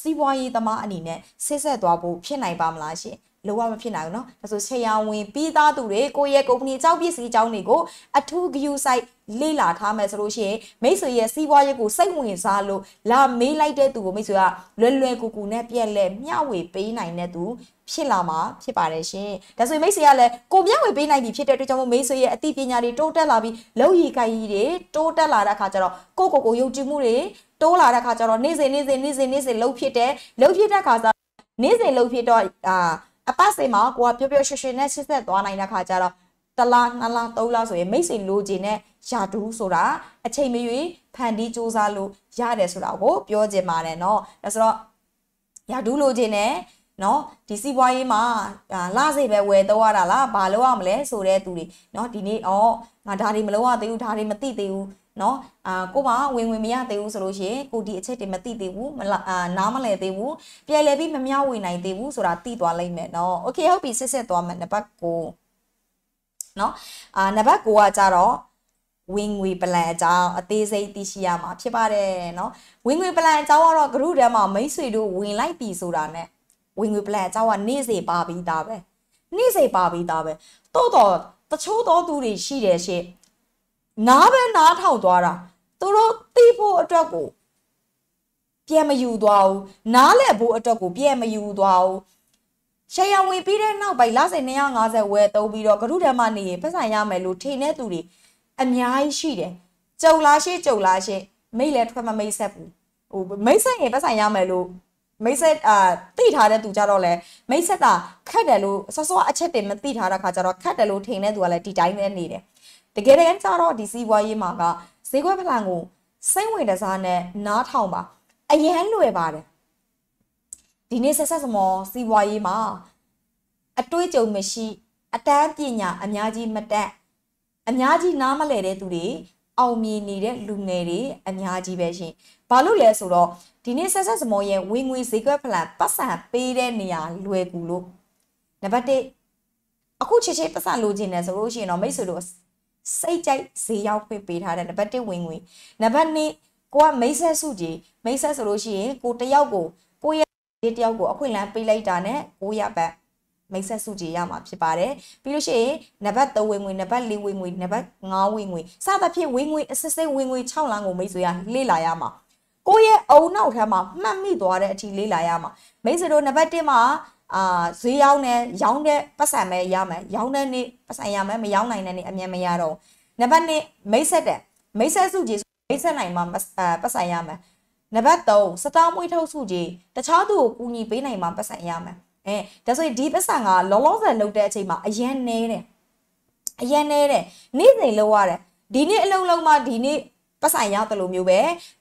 စီးပွားရေးသမားအနေနဲ့ဆစ်ဆက်သွားဖို့ဖြစ်နိုင်ပါမလားရှင်လုံးဝမဖြစ်နိုင်ဘူးเนาะဒါဆိုဆရာဝန်ပြီးသားသူတွေကိုယ့်ရဲ့ company အကြောင်းပစ္စည်းအကြောင်းတွေကိုအထူး view site လေ့လာထားမယ်ဆိုလို့ရှိရင်မိတ်ဆွေရဲ့စီးပွားရေးကိုစိတ်ဝင်စားလို့လာမေးလိုက်တဲ့သူကိုမိတ်ဆွေကလွယ်လွယ်ကူကူနဲ့ပြန်လဲမျှဝေပေးနိုင်တဲ့သူဖြစ်လာမှာဖြစ်ပါတယ်ရှင်။ဒါဆိုရင်မိတ်ဆွေကလည်းကိုမျှဝေပေးနိုင်ပြီဖြစ်တဲ့အတွက်ကြောင့်မို့မိတ်ဆွေရဲ့အသိပညာတွေတိုးတက်လာပြီးလောက်ရည်ကိုင်ကြီးတွေတိုးတက်လာတဲ့အခါကျတော့ကိုကိုကိုယုံကြည်မှုတွေတိုးလာတဲ့အခါကျတော့နေ့စဉ်နေ့စဉ်နေ့စဉ်နေ့စဉ်လှုပ်ဖြစ်တဲ့လှုပ်ဖြစ်တဲ့အခါကျနေ့စဉ်လှုပ်ဖြစ်တော့အာအပတ်စိမ်မှာကိုကပျော်ပျော်ရွှင်ရွှင်နဲ့ရှစ်ဆက်သွားနိုင်တဲ့ခါကျတော့တလားနှစ်လားသုံးလားဆိုရင်မိတ်ဆွေလိုချင်တဲ့ယာတူးဆိုတာအချိန်မရွေးဖန်တီးစူးစမ်းလို့ရတယ်ဆိုတာကိုပြောချင်ပါတယ်เนาะဒါဆိုတော့ယာတူးလိုချင်တဲ့เนาะဒီစီးပွားရေးမှာလစေပဲဝယ်တော့ရတာလားဘာလို့ရမလဲဆိုတဲ့သူတွေเนาะဒီနေ့ဩငါဒါတွေမလုပ်ရသေးဘူးဒါတွေမသိသေးဘူးနော်အာကိုပါဝင်ဝင်မရသေးဘူးဆိုလို့ရှိရင်ကိုဒီအချက်တွေမသိသေးဘူးမအာနားမလည်သေးဘူးပြည်လဲပြီးမမျှဝေနိုင်သေးဘူးဆိုတာသိသွားလိမ့်မယ်နော်โอเคဟုတ်ပြီဆက်ဆက်သွားမယ်နံပါတ်9နော်အာနံပါတ်9ကကြတော့ဝင်ငွေပလန်အကြောင်းအသေးစိတ်သိရှိရမှာဖြစ်ပါတယ်เนาะဝင်ငွေပလန်အကြောင်းကတော့ဂရုတန်းမှာမိတ်ဆွေတို့ဝင်လိုက်ပြီဆိုတာနဲ့ဝင်ငွေပလန်အကြောင်းကနေ့စေပါပြီးသားပဲနေ့စေပါပြီးသားပဲတို့တော့တချို့သောသူတွေရှိတယ်ရှင်နားပဲနားထောင်သွားတာသူတို့သိဖို့အတွက်ကို ပြန်မယူသွားဘူးနားလဲဖို့အတွက်ကိုပြန်မယူသွားဘူးရှယ်ယာဝင်ပြီးတဲ့နောက်ပိုင်းလစဉ်250ဝယ်သုံးပြီးတော့ကရုဓမ္မနေရင်ပတ်ဆိုင်ရမယ်လို့ထင်တဲ့သူတွေအများကြီးရှိတယ်ကြုံလားရှိကြုံလားရှိမိတ်လဲထွက်မမိတ်ဆက်ဘူးဟိုမိတ်ဆက်ရင်ပတ်ဆိုင်ရမယ်လို့မိတ်ဆက်အာတိထားတဲ့သူကြတော့လဲမိတ်ဆက်ကခတ်တယ်လို့စောစောအချက်တင်မတိထားတာခါကြတော့ခတ်တယ်လို့ထင်တဲ့သူကလည်းဒီတိုင်းပဲနေတယ်တကယ်တမ်းကျတော့ဒီစီးပွားရေးမှာကဈေးကွက်ဖလန်ကိုစိတ်ဝင်တစားနဲ့နားထောင်ပါအရန်လွယ်ပါတယ်ဒီနေ့ဆက်ဆက်စမောစီးပွားရေးမှာအတွေ့အကြုံမရှိအတန်းပညာအများကြီးမတက်အများကြီးနားမလည်တဲ့သူတွေအောင်မြင်နေတဲ့လူငယ်တွေအများကြီးပဲရှင်။ဘာလို့လဲဆိုတော့ဒီနေ့ဆက်ဆက်စမောရဲ့ဝင်ငွေဈေးကွက်ဖလန်ပတ်စံပေးတဲ့နေရာလွယ်ကူလို့နံပါတ်1အခုချစ်ချစ်ပတ်စံလိုချင်တယ်ဆိုလို့ရှိရင်တော့မိတ်ဆွေတို့စိတ်ကြိုက်ဈေးရောက်ဖွင့်ပေးထားတဲ့နံပါတ်1ဝင်ငွေနံပါတ်2ကိုကမိတ်ဆက်စုကြီးမိတ်ဆက်ဆိုလို့ရှိရင်ကိုတယောက်ကိုကိုရဲ့ဒီတယောက်ကိုအခွင့်အလမ်းပေးလိုက်တာနဲ့ကိုရပတ်မိတ်ဆက်စုကြည်ရမှာဖြစ်ပါတယ်ပြီးလို့ရှိရင်နံပါတ်3ဝင်ငွေနံပါတ်4ဝင်ငွေနံပါတ်5ဝင်ငွေစသဖြင့်ဝင်ငွေအစစ်စစ်ဝင်ငွေ6လမ်းကိုမိတ်ဆွေကလေ့လာရမှာကိုယ့်ရဲ့အုံနောက်ထမ်းမှာမှတ်မိသွားတဲ့အထိလေ့လာရမှာ မိတ်ဆွေတို့နံပါတ်1မှာအာဈေးရောင်းတယ်ရောင်းတဲ့ပတ်စံပဲရမယ်ရောင်းတဲ့နေ့ပတ်စံရမယ်မရောင်းနိုင်တဲ့နေ့အမြင်မရတော့နံပါတ်1မိတ်ဆက်တယ်မိတ်ဆက်စုကြီးမိတ်ဆက်နိုင်မှပတ်စံရမယ်နံပါတ်3စတောင်းမွေးထုတ်စုကြီးတခြားသူကိုကူညီပေးနိုင်မှပတ်စံရမယ်အဲဒါဆိုရင်ဒီပတ်စံကလောလောဆယ်လုပ်တဲ့အချိန်မှာအရန်နေတယ်အရန်နေတယ်နေ့စဉ်လုပ်ရတယ်ဒီနေ့အလုံးလုံးမှဒီနေ့ပတ်စံရတယ်လို့မျိုးပဲ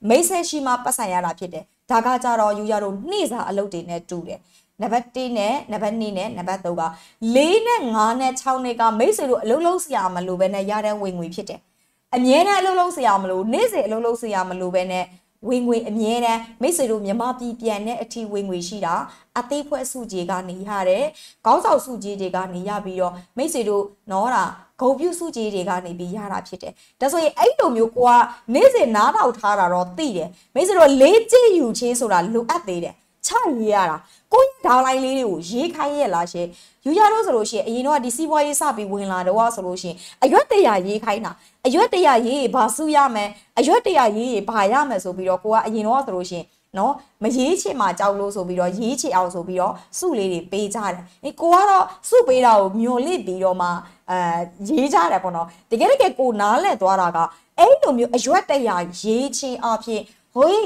မိတ်ဆက်ရှိမှပတ်စံရတာဖြစ်တယ်ဒါကကြတော့ယူရတို့နေ့စာအလုပ်တွေနဲ့တူတယ်နံပါတ်1နဲ့နံပါတ်2နဲ့နံပါတ်3က4နဲ့5နဲ့6နဲ့ကမိတ်ဆွေတို့အလုံးလုံးဆရာမလို့ပဲနဲ့ရတဲ့ဝင်ငွေဖြစ်တယ်အမြဲတမ်းအလုံးလုံးဆရာမလို့နေ့စဉ်အလုံးလုံးဆရာမလို့ပဲနဲ့ဝင်ငွေအမြဲတမ်းမိတ်ဆွေတို့မြမပြည်ပြန်တဲ့အထီဝင်ငွေရှိတာအသေးဖွဲ့စုကြီးကနေရတဲ့ခေါင်းဆောင်စုကြီးတွေကနေရပြီးတော့မိတ်ဆွေတို့နော်တာဂုံပြူစုကြီးတွေကနေပြီးရတာဖြစ်တယ်။ဒါဆိုရင်အဲ့လိုမျိုးကိုကနေ့စဉ်နားထောင်ထားတာတော့သိတယ်။မိတ်ဆွေတို့လေးကြည့်ယူချင်းဆိုတာလိုအပ်သေးတယ်။ချရရတာကိုဒေါင်းလိုင်းလေးတွေကိုရေးခိုင်းရလားရှင်ယူရတော့ဆိုလို့ရှင်အရင်တော့ဒီစီးပွားရေးစပြီးဝင်လာတော့ဆိုလို့ရှင်အရွက်တရာရေးခိုင်းတာအရွက်တရာရေးဘာစုရမယ်အရွက်တရာရေးဘာရမယ်ဆိုပြီးတော့ကိုကအရင်တော့ဆိုလို့ရှင်နော်မရေးချင်မှကြောက်လို့ဆိုပြီးတော့ရေးချင်အောင်ဆိုပြီးတော့စုလေးတွေပေးကြတယ်။အေးကိုကတော့စုပေးတာကိုမျောလစ်ပြီးတော့မှအဲရေးကြတယ်ပေါ့နော်။တကယ်တကယ်ကိုနားလည်သွားတာကအဲ့လိုမျိုးအရွက်တရာရေးချင်အဖြစ်ဟိုး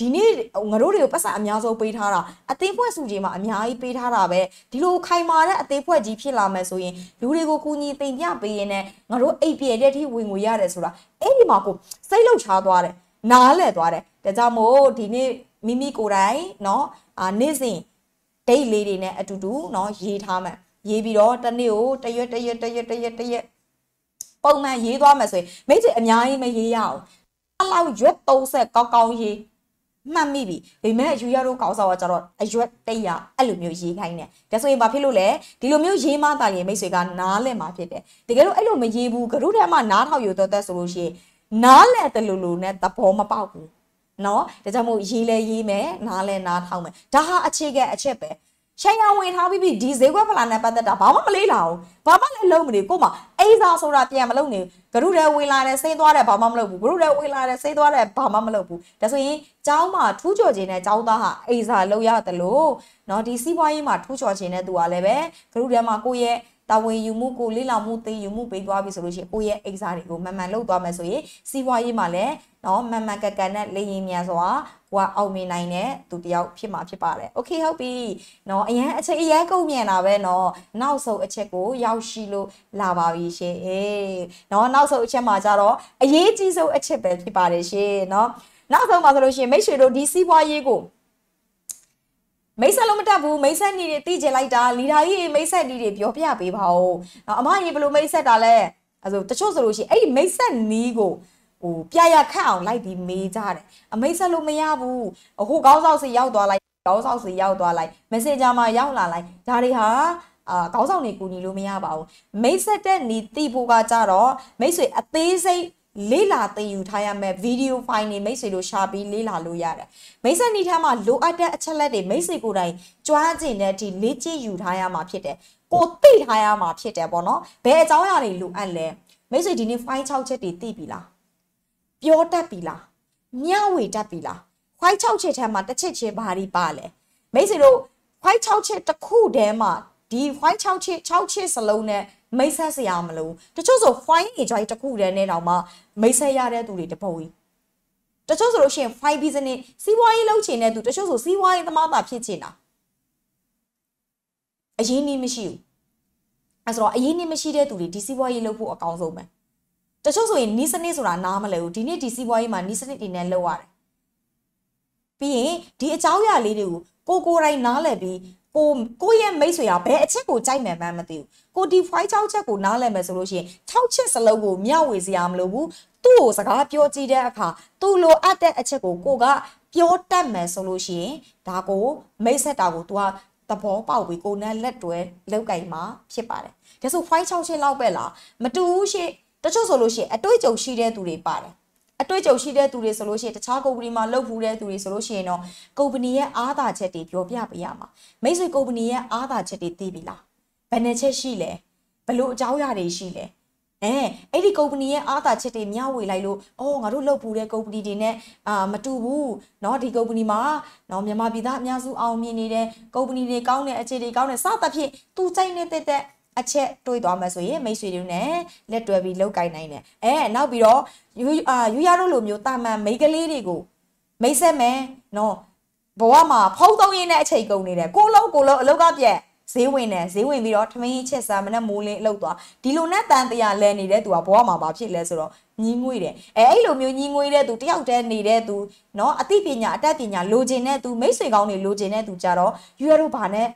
ဒီနေ့ငါတို့တွေကိုပတ်စံအများဆုံးပေးထားတာအသေးဖွဲ့စုကြီးမှာအများကြီးပေးထားတာပဲဒီလိုခိုင်မာတဲ့အသေးဖွဲ့ကြီးဖြစ်လာမယ်ဆိုရင်လူတွေကိုကူညီတင်ပြပေးရင်လည်းငါတို့အိပ်ပြေတဲ့အထိဝင်ငွေရတယ်ဆိုတာအဲ့ဒီမှာကိုစိတ်လှုပ်ရှားသွားတယ်နားလည်သွားတယ်ဒါကြောင့်မို့ဒီနေ့မိမိကိုယ်တိုင်เนาะအာနေ့စဉ်ဒိတ်လေးတွေနဲ့အတူတူเนาะရေးထားမှရေးပြီးတော့တနေ့ကိုတရက်တရက်တရက်တရက်တရက်ပုံမှန်ရေးသွားမှဆိုရင်မိတ်ဆွေအများကြီးမရေးရအောင်အလောက်ရွက်30ကောက်ကောက်ရေးမှတ်မိပြီဒါပေမဲ့အယူရတို့ကောင်းဆောင်ကကျတော့အရွက်တက်ရအဲ့လိုမျိုးရေးခိုင်းတယ်ဒါဆိုရင်ဘာဖြစ်လို့လဲဒီလိုမျိုးရေးမှတာရင်မိတ်ဆွေကနားလည်မှာဖြစ်တယ်တကယ်လို့အဲ့လိုမရေးဘူးကရုထဲမှာနားထောက်ယူတော့တက်ဆိုလို့ရှိရင်နားလည်တယ်လို့လို့နဲ့သဘောမပေါက်ဘူးနော်ဒါကြောင့်မို့ရေးလဲရေးမယ်နားလဲနားထောက်မယ်ဒါဟာအခြေခံအချက်ပဲချိန်အောင်ဝင်ထားပြီးပြီဒီဈေးကွက်ဖလာနဲ့ပတ်သက်တာဘာမှမလေးလာဘူးဘာမှလည်းလုံးမနေကို့မှာအိစာဆိုတာပြန်မလုံးနေဂရုတဲ့ဝင်လာတယ်စေးသွားတယ်ဘာမှမလုပ်ဘူးဂရုတဲ့ဝင်လာတယ်စေးသွားတယ်ဘာမှမလုပ်ဘူးဒါဆိုရင်ကျောင်းမှာထူးချော်ခြင်းနဲ့ကျောင်းသားဟာအိစာလုံးရတယ်လို့เนาะဒီစီးပွားရေးမှာထူးချော်ခြင်းနဲ့သူကလည်းပဲဂရုတဲ့မှာကိုယ့်ရဲ့တာဝန်ယူမှုကိုလေ့လာမှုသိယူမှုပေးသွားပြီဆိုလို့ရှိရင်ကိုယ့်ရဲ့ exam တွေကိုမှန်မှန်လုပ်သွားမယ်ဆိုရင်စီးပွားရေးမှာလည်းနော်မှန်မှန်ကန်ကန်နဲ့လေ့ရင်မြန်စွာကိုကအောင်မြင်နိုင်တဲ့သူတယောက်ဖြစ်မှာဖြစ်ပါတယ်။ Okay ဟုတ်ပြီ။နော်အရန်အချက်အရန်ကုန်မြန်တာပဲနော်။နောက်ဆုံးအချက်ကို ရောက်ရှိလို့လာပါပြီရှင်။အေးနော်နောက်ဆုံးအချက်မှာကြတော့အရေးကြီးဆုံးအချက်ပဲဖြစ်ပါတယ်ရှင်။နော်နောက်ဆုံးပါဆိုလို့ရှိရင်မိတ်ဆွေတို့ဒီစီးပွားရေးကိုမိတ်ဆက်လို့မတတ်ဘူးမိတ်ဆက်နေတွေသိကျင်လိုက်တာလီဒါကြီးမိတ်ဆက်နေတွေပြောပြပေးပါဦးအမကြီးဘယ်လိုမိတ်ဆက်တာလဲအဲဆိုတချို့ဆိုလို့ရှိရင်အဲ့ဒီမိတ်ဆက်နီးကိုဟိုပြရခတ်အောင်လိုက်ပြီးမေးကြတယ်အမိတ်ဆက်လို့မရဘူးဟိုကောင်းဆောင်စီရောက်သွားလိုက်ကောင်းဆောင်စီရောက်သွားလိုက် messenger မှာရောက်လာလိုက်ဒါတွေဟာအာကောင်းဆောင်နေကူညီလို့မရပါဘူးမိတ်ဆက်တဲ့နီးတိဖို့ကကြတော့မိတ်ဆွေအသေးစိတ်လေ့လာသင်ယူထားရမယ့် video file တွေမိတ်ဆွေတို့ရှာပြီးလေ့လာလို့ရတယ်မိတ်ဆက်နေထမ်းမှာလိုအပ်တဲ့အချက်လက်တွေမိတ်ဆွေကိုယ်တိုင်ကြွားကျင်တဲ့အထိလေ့ကျင့်ယူထားရမှာဖြစ်တယ်ကိုသိထားရမှာဖြစ်တယ်ပေါ့နော်ဘယ်အကြောင်းအရာတွေလိုအပ်လဲမိတ်ဆွေဒီနေ့ file 6ချက်တွေသိပြီလားပြောတတ်ပြီလားမျှဝေတတ်ပြီလား file 6ချက်ထဲမှာတစ်ချက်ချင်းဘာတွေပါလဲမိတ်ဆွေတို့ file 6ချက်တစ်ခုတည်းမှာဒီ file 6ချက်6ချက်စလုံးနဲ့မိတ်ဆက်စရာမလိုတချို့ဆို file enjoy တစ်ခုတည်းနဲ့တောင်မှမိတ်ဆက်ရတဲ့သူတွေတပုံကြီးတချို့ဆိုလို့ရှိရင် five business စီးပွားရေးလုပ်ချင်တဲ့သူတချို့ဆိုစီးပွားရေးသမားသာဖြစ်ချင်တာအရင်းနှီးမရှိဘူးအဲဆိုတော့အရင်းနှီးမရှိတဲ့သူတွေဒီစီးပွားရေးလုပ်ဖို့အကောင်းဆုံးပဲတချို့ဆိုရင်နီးစနစ်ဆိုတာနားမလဲဘူးဒီနေ့ဒီစီးပွားရေးမှာနီးစနစ်တွေနဲ့လုပ်ရတယ်ပြီးရင်ဒီအကြောင်းအရာလေးတွေကိုကိုကိုယ်တိုင်နားလည်ပြီးကိုကိုရဲ့မိတ်ဆွေကဘယ်အချက်ကိုကြိုက်မှန်းမသိဘူးကိုဒီ file 6ချက်ကိုနားလည်မယ်ဆိုလို့ရှိရင်6ချက်စလုံးကိုမျှဝေစရာမလိုဘူးသူ့ကိုစကားပြောကြည့်တဲ့အခါသူ့လိုအပ်တဲ့အချက်ကိုကိုကပြောတတ်မယ်ဆိုလို့ရှိရင်ဒါကိုမိတ်ဆက်တာကို तू ကသဘောပေါက်ပြီးကိုနဲ့လက်တွဲလောက်ကင်မှာဖြစ်ပါတယ်ဒါဆို file 6ချက်လောက်ပဲလားမတူဘူးရှေ့တချို့ဆိုလို့ရှိရင်အတွေ့အကြုံရှိတဲ့သူတွေပါတယ်အတွေ့အကြုံရှိတဲ့သူတွေဆိုလို့ရှိရင်တခြားကုမ္ပဏီမှာလုပ်ဖူးတဲ့သူတွေဆိုလို့ရှိရင်တော့ကုမ္ပဏီရဲ့အားသာချက်တွေပြောပြပေးရမှာမိတ်ဆွေကုမ္ပဏီရဲ့အားသာချက်တွေသိပြီလားဘယ်နှချက်ရှိလဲဘလို့အကြောင်းအရာတွေရှိလဲအဲအဲ့ဒီ company ရဲ့အားသာချက်တွေမျှဝေလိုက်လို့အော်ငါတို့လုပ်ပူတဲ့ company တွေနဲ့အာမတူဘူးเนาะဒီ company မှာเนาะမြန်မာပြည်သားအများစုအောင်မြင်နေတဲ့ company တွေကောင်းတဲ့အခြေတွေကောင်းတဲ့စသဖြင့်သူကြိုက်နေတဲ့တဲ့အချက်တွေးသွားမှဆိုရင်မိတ်ဆွေတို့နဲ့လက်တွဲပြီးလောက်ကင်နိုင်တယ်အဲနောက်ပြီးတော့ယူအာယူရတို့လိုမျိုးတာမန်မိတ်ကလေးတွေကိုမိတ်ဆက်မယ်နော်ဘဝမှာဖုံးသုံးရင်းနဲ့အချိန်ကုန်နေတယ်ကိုလုံးကိုလုံးအလောက်ကပြက်ဈေးဝင်တယ်ဈေးဝင်ပြီးတော့ထမင်းကြီးချက်စားမနဲ့မိုးလင်းအလုပ်သွားဒီလိုနဲ့တန်တရာလဲနေတဲ့သူကဘဝမှာဘာဖြစ်လဲဆိုတော့ညီးငွေ့တယ်အဲအဲ့လိုမျိုးညီးငွေ့တဲ့သူတယောက်တည်းနေတဲ့သူเนาะအသိပညာအတတ်ပညာလိုချင်တဲ့သူမိတ်ဆွေကောင်းတွေလိုချင်တဲ့သူကြတော့ယူရတို့ဘာနဲ့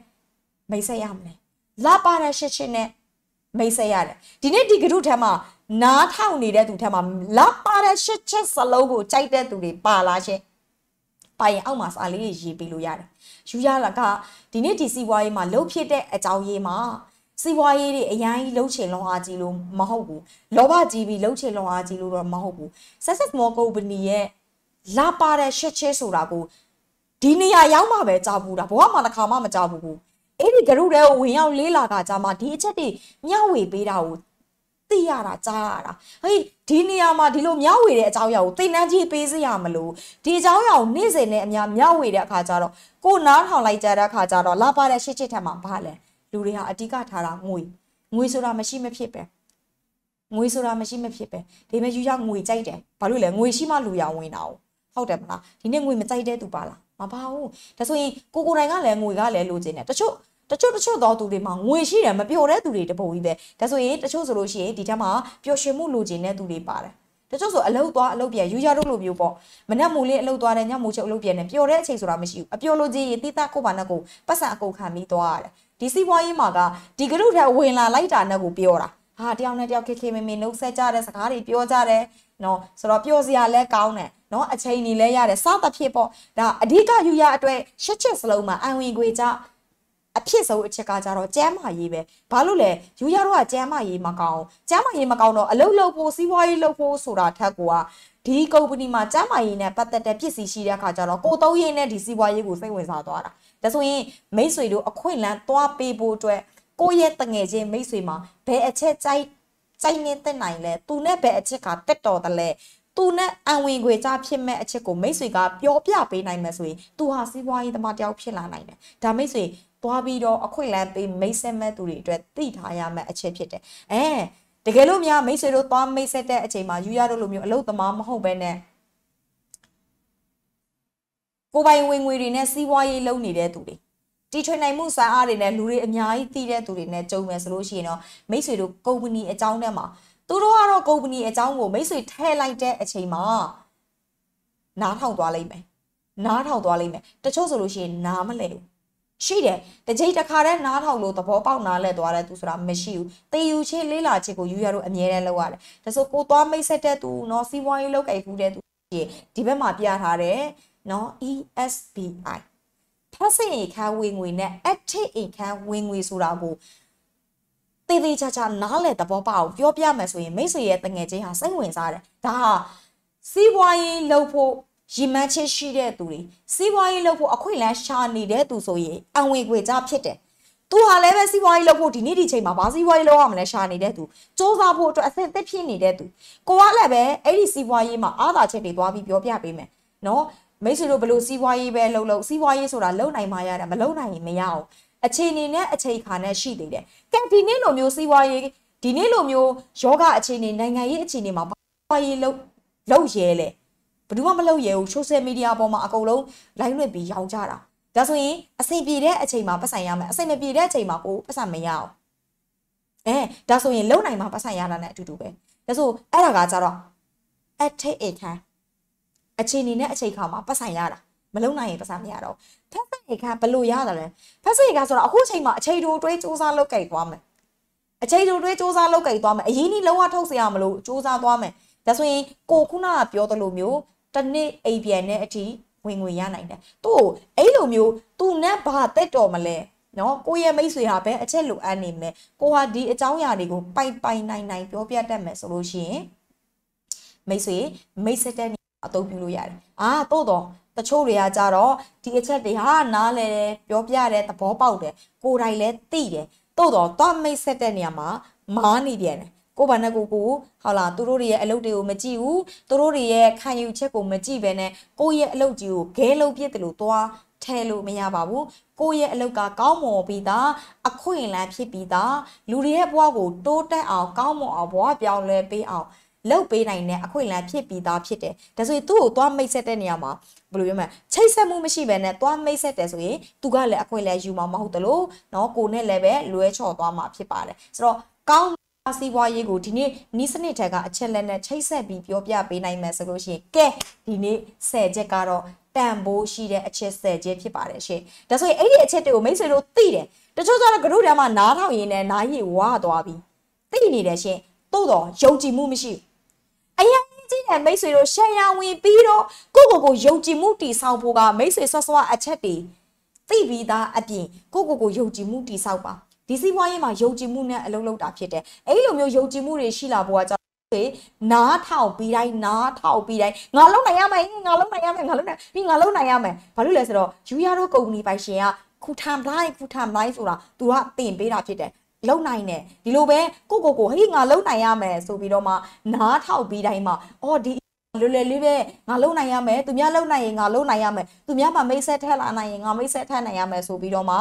မိတ်ဆက်ရမလဲလာပါတဲ့ရှစ်ရှစ်နဲ့မိတ်ဆက်ရတယ်ဒီနေ့ဒီကရုထမ်းမှာနားထောင်နေတဲ့သူထမ်းမှာလာပါတဲ့ရှစ်ရှစ်စလုံးကိုကြိုက်တဲ့သူတွေပါလာချင်းပါရင်အောက်မှာစာလေးရေးပေးလို့ရတယ်ယူရတာကဒီနေ့ဒီစီဝါရေးမှာလှုပ်ဖြစ်တဲ့အကြောင်းရေးမှာစီဝါရေးတွေအရင်ကြီးလှုပ်ချင်လွန်အားကြီးလို့မဟုတ်ဘူးလောဘကြီးပြီးလှုပ်ချင်လွန်အားကြီးလို့တော့မဟုတ်ဘူး success small company ရဲ့လာပါတဲ့ရှစ်ရှစ်ဆိုတာကိုဒီနေရာရောက်မှပဲကြောက်ဘူးတာဘဝမှာတစ်ခါမှမကြောက်ဘူးအဲ့ဒီဂရုတဲ့ကိုဝင်ရောက်လေးလာကကြမှာဒီအချက်တွေမျှဝေပေးတာကိုသိရတာကြားရတာဟေးဒီနေရာမှာဒီလိုမျှဝေတဲ့အကြောင်းအရာကိုသင်တန်းကြီးပေးစရာမလို့ဒီအကြောင်းအရာကိုနေ့စဉ်နဲ့အများမျှဝေတဲ့အခါကျတော့ကိုနားထောင်လိုက်ကြတဲ့အခါကျတော့လာပါတဲ့ရှစ်ချစ်ထက်မှာဘာလဲလူတွေဟာအတိကထားတာငွေငွေဆိုတာမရှိမဖြစ်ပဲငွေဆိုတာမရှိမဖြစ်ပဲဒီမဲ့ယူရငွေကြိုက်တယ်ဘာလို့လဲငွေရှိမှလူရဝင်တာ哦ဟုတ်တယ်မလားဒီနေ့ငွေမကြိုက်တဲ့သူပါလားမပါဘူးဒါဆိုရင်ကိုကိုတိုင်ကလည်းငွေကလည်းလိုချင်တယ်တချို့တချို့တချို့သောသူတွေမှာငွေရှိတယ်မပျော်တဲ့သူတွေတပုံကြီးပဲဒါဆိုရင်တချို့ဆိုလို့ရှိရင်ဒီထက်မှာပျော်ရွှင်မှုလိုချင်တဲ့သူတွေပါတယ်တချို့ဆိုအလုတ်သွားအလုတ်ပြန်ယူရတော့လို့မျိုးပေါ့မနက်မူလေးအလုတ်သွားတယ်ညမူချုပ်အလုတ်ပြန်တယ်ပျော်တဲ့အချိန်ဆိုတာမရှိဘူးအပျော်လိုချင်ရင်တိတကိုပါနဲ့ကိုပတ်စံအကုန်ခံပြီးသွားရတယ်ဒီစီးပွားရေးမှာကဒီကရုထက်ဝင်လာလိုက်တာနဲ့ကိုပြောတာဟာတယောက်နဲ့တယောက်ခေခေမေမေနှုတ်ဆက်ကြတဲ့စကားတွေပြောကြတယ်နော်ဆိုတော့ပြောစရာလဲကောင်းတယ်နော်အချိန်ကြီးလဲရတယ်စသဖြင့်ပေါ့ဒါအဓိကယူရအတွက်ရှစ်ချက်စလုံးမှာအံဝင်ခွေကြအဖြစ်ဆုံးအချက်ကကြတော့ကျမ်းမာရေးပဲဘာလို့လဲယူရတော့ကကျမ်းမာရေးမကောင်းကျမ်းမာရေးမကောင်းတော့အလုပ်လုပ်ဖို့စီးပွားရေးလုပ်ဖို့ဆိုတာထက်ကွာဒီကုမ္ပဏီမှာကျမ်းမာရေးနဲ့ပတ်သက်တဲ့ပစ္စည်းရှိတဲ့အခါကျတော့ကိုသုံးရေးနဲ့ဒီစီးပွားရေးကိုစိတ်ဝင်စားသွားတာဒါဆိုရင်မိတ်ဆွေတို့အခွင့်အလမ်းသွားပေးဖို့အတွက်ကိုယ့်ရဲ့တငယ်ချင်းမိတ်ဆွေမှာဘယ်အချက်ကြိုက်ကြိုက်နေတက်နိုင်လဲသူနဲ့ဘယ်အချက်ကတက်တော်တယ်လဲသူနဲ့အံဝင်ခွေကြဖြစ်မဲ့အချက်ကိုမိတ်ဆွေကပြောပြပေးနိုင်မယ်ဆိုရင်သူဟာစီးပွားရေးသမားတယောက်ဖြစ်လာနိုင်တယ်ဒါမိတ်ဆွေသွားပြီးတော့အခွင့်အလမ်းပေးမိတ်ဆက်မဲ့သူတွေအတွက်သိထားရမယ့်အချက်ဖြစ်တယ်။အဲတကယ်လို့များမိတ်ဆွေတို့သွားမိတ်ဆက်တဲ့အချိန်မှာယူရတို့လိုမျိုးအလုပ်သမားမဟုတ်ဘဲနဲ့ကိုပိုင်ဝင်ငွေတွေနဲ့စီးပွားရေးလုပ်နေတဲ့သူတွေတီထွေနိုင်မှုစာအားတွေနဲ့လူတွေအများကြီးသိတဲ့သူတွေနဲ့ကြုံမယ်ဆိုလို့ရှိရင်တော့မိတ်ဆွေတို့ကုမ္ပဏီအကြောင်းထဲမှာသူတို့ကတော့ကုမ္ပဏီအကြောင်းကိုမိတ်ဆွေထည့်လိုက်တဲ့အချိန်မှာနားထောင်သွားလိမ့်မယ်နားထောင်သွားလိမ့်မယ်တချို့ဆိုလို့ရှိရင်နားမလဲဘူးရှိတယ်တကြိမ်တစ်ခါတည်းနားထောင်လို့သဘောပေါက်နားလဲသွားတဲ့သူဆိုတာမရှိဘူးတေယူချင်းလေးလာချင်းကိုယူရတော့အမြဲတမ်းလုပ်ရတယ်ဒါဆိုကိုသွားမိတ်ဆက်တဲ့သူနော်စီးပွားရေးလုပ်ကြိုက်ဘူးတဲ့သူဒီဘက်မှာပြထားတယ်နော် ESBI passive income ဝင်ငွေနဲ့ active income ဝင်ငွေဆိုတာကိုတေးသေးချာချာနားလည်သဘောပေါက်အောင်ပြောပြမယ်ဆိုရင်မိတ်ဆွေရဲ့တငယ်ချင်းဟာစိတ်ဝင်စားတယ်ဒါဟာစီးပွားရေးလုပ်ဖို့ရည်မှန်းချင်းရှိတဲ့သူတွေစီးပွားရေးလုပ်ဖို့အခွင့်အလမ်းရှာနေတဲ့သူဆိုရင်အဝင်ခွေကြဖြစ်တယ်သူဟာလည်းပဲစီးပွားရေးလုပ်ဖို့ဒီနေ့ဒီချိန်မှာဘာစီးပွားရေးလုပ်ရမလဲရှာနေတဲ့သူစ조사ဖို့အတွက်အဆင်သင့်ဖြစ်နေတဲ့သူကိုကလည်းပဲအဲ့ဒီစီးပွားရေးမှာအားသာချက်တွေသွားပြီးပြောပြပေးမယ်နော်မိတ်ဆွေတို့ဘလို့စီးပွားရေးပဲလုပ်လို့စီးပွားရေးဆိုတာလုံနိုင်မှရတာမလုံနိုင်ရင်မရအောင်အခြေအနေနဲ့အခြေခါနဲ့ရှိသေးတယ်ကဲဒီနေ့လိုမျိုးစီးပွားရေးဒီနေ့လိုမျိုးယောဂအခြေအနေနိုင်ငံရေးအခြေအနေမှာဘာပွားရေးလုပ်လုပ်ရဲလဲဘယ်သူမှမလုပ်ရဲဘူး social media ပေါ်မှာအကုန်လုံး line လွှင့်ပြီးရောင်းကြတာဒါဆိုရင်အဆင်ပြေတဲ့အချိန်မှာပတ်ဆိုင်ရမယ်အဆင်မပြေတဲ့အချိန်မှာကိုပတ်ဆိုင်မရအောင်အဲဒါဆိုရင်လုံနိုင်မှာပတ်ဆိုင်ရတာနဲ့အတူတူပဲဒါဆိုအဲ့ဒါကကြတော့ at take a time အချိန်နေနဲ့အချိန်ခါမှာပတ်ဆိုင်ရတာမလုံနိုင်ရင်ပတ်ဆိုင်မရတော့ဖက်ဆိုင်ကဘလို့ရတယ်လဲဖက်ဆိုင်ကဆိုတော့အခုအချိန်မှာအချိန်တိုတွေးစူးစမ်းလုပ်ကြိုက်သွားမယ်အချိန်တိုတွေးစူးစမ်းလုပ်ကြိုက်သွားမယ်အရင်ကြီးလုံးဝထုတ်เสียရမလို့စူးစမ်းသွားမယ်ဒါဆိုရင်ကိုခုနကပြောသလိုမျိုးတစ်နှစ်အိမ်ပြန်တဲ့အထိဝင်ငွေရနိုင်တယ်သူ့ကိုအဲ့လိုမျိုးသူနဲ့ဘာတက်တော်မလဲနော်ကိုရဲ့မိတ်ဆွေဟာပဲအချက်လိုအပ်နေမယ်ကိုဟာဒီအကြောင်းအရာတွေကိုပိုင်ပိုင်နိုင်နိုင်ပြောပြတတ်မယ်ဆိုလို့ရှိရင်မိတ်ဆွေမိတ်ဆက်တဲ့အသုံးပြုလို့ရတယ်အာတော့တော့တချို့တွေကကြတော့ဒီအချက်တွေဟာနားလဲတယ်ပြောပြတယ်သဘောပေါက်တယ်ကိုယ်တိုင်လည်းသိတယ်တော့တော့တော့မိတ်ဆက်တဲ့နေရာမှာမားနေပြန်တယ်ကိုဘာနဲ့ကိုကိုဟုတ်လားသူတို့တွေရဲ့အလုပ်တွေကိုမကြည့်ဘူးသူတို့တွေရဲ့ခံယူချက်ကိုမကြည့်ဘဲနဲ့ကိုရဲ့အလုပ်ကြီးကိုဂဲလုံးပြစ်တယ်လို့သွားထဲလို့မရပါဘူးကိုရဲ့အလုပ်ကကောင်းမွန်ပြီးသားအခွင့်အလမ်းဖြစ်ပြီးသားလူတွေရဲ့ဘဝကို တိုးတက်အောင်ကောင်းမွန်အောင်ဘဝပြောင်းလဲပေးအောင်လောက်ပေးနိုင်တဲ့အခွင့်အလမ်းဖြစ်ပြီးသားဖြစ်တယ်ဒါဆိုရင်သူ့ကိုသွားမိတ်ဆက်တဲ့နေရာမှာဘယ်လိုပြောမလဲချိတ်ဆက်မှုမရှိဘဲနဲ့သွားမိတ်ဆက်တယ်ဆိုရင်သူကလည်းအခွင့်အလမ်းယူမှာမဟုတ်တလို့เนาะကိုနဲ့လည်းပဲလွဲချော်သွားမှာဖြစ်ပါတယ်ဆိုတော့ကောင်းစီးပွားရေးကိုဒီနေ့နီးစနစ်ထက်ကအချက်လက်နဲ့ချိတ်ဆက်ပြီးပြောပြပေးနိုင်မယ်ဆိုလို့ရှိရင်ကဲဒီနေ့10ချက်ကတော့တန်ဖိုးရှိတဲ့အချက်10ချက်ဖြစ်ပါတယ်ရှင်။ဒါဆိုရင်အဲ့ဒီအချက်တွေကိုမိတ်ဆွေတို့သိတယ်။တချို့ကျတော့ကရုတန်းမှာနားထောင်ရင်းနဲ့နားရည်ဝါသွားပြီးသိနေတယ်ရှင်။သို့တော့ယုံကြည်မှုမရှိဘူး။အရင်ကြီးတဲ့မိတ်ဆွေတို့ရှယ်ယာဝင်ပြီးတော့ကိုကိုကိုယုံကြည်မှုတည်ဆောက်ဖို့ကမိတ်ဆွေဆော့ဆော့အချက်တွေသိပြီးသားအပြင်ကိုကိုကိုယုံကြည်မှုတည်ဆောက်ပါ။ဒီစီးပွားရေးမှာယုံကြည်မှုနဲ့အလုပ်လုပ်တာဖြစ်တယ်အဲ့ဒီလိုမျိုးယုံကြည်မှုတွေရှိလာဖို့ကေနားထောင်ပြီးတိုင်းနားထောင်ပြီးတိုင်းငါလုံးနိုင်ရမယ်ငါလုံးနိုင်ရမယ်ငါလုံးနိုင်ပြီးငါလုံးနိုင်ရမယ်ဘာလို့လဲဆိုတော့ယူရာတို့ကုမ္ပဏီပိုင်ရှင်ကခုထမ်လိုက်ခုထမ်လိုက်ဆိုတာ तू ကတင်ပေးတာဖြစ်တယ်လုံးနိုင်တယ်ဒီလိုပဲကိုကိုကိုဟိငါလုံးနိုင်ရမယ်ဆိုပြီးတော့မှနားထောင်ပြီးတိုင်းမှာအော်ဒီလွယ်လွယ်လေးပဲငါလုံနိုင်ရမယ်သူများလုံနိုင်ရင်ငါလုံနိုင်ရမယ်သူများမှမိတ်ဆက်ထက်လာနိုင်ရင်ငါမိတ်ဆက်ထက်နိုင်ရမယ်ဆိုပြီးတော့မှ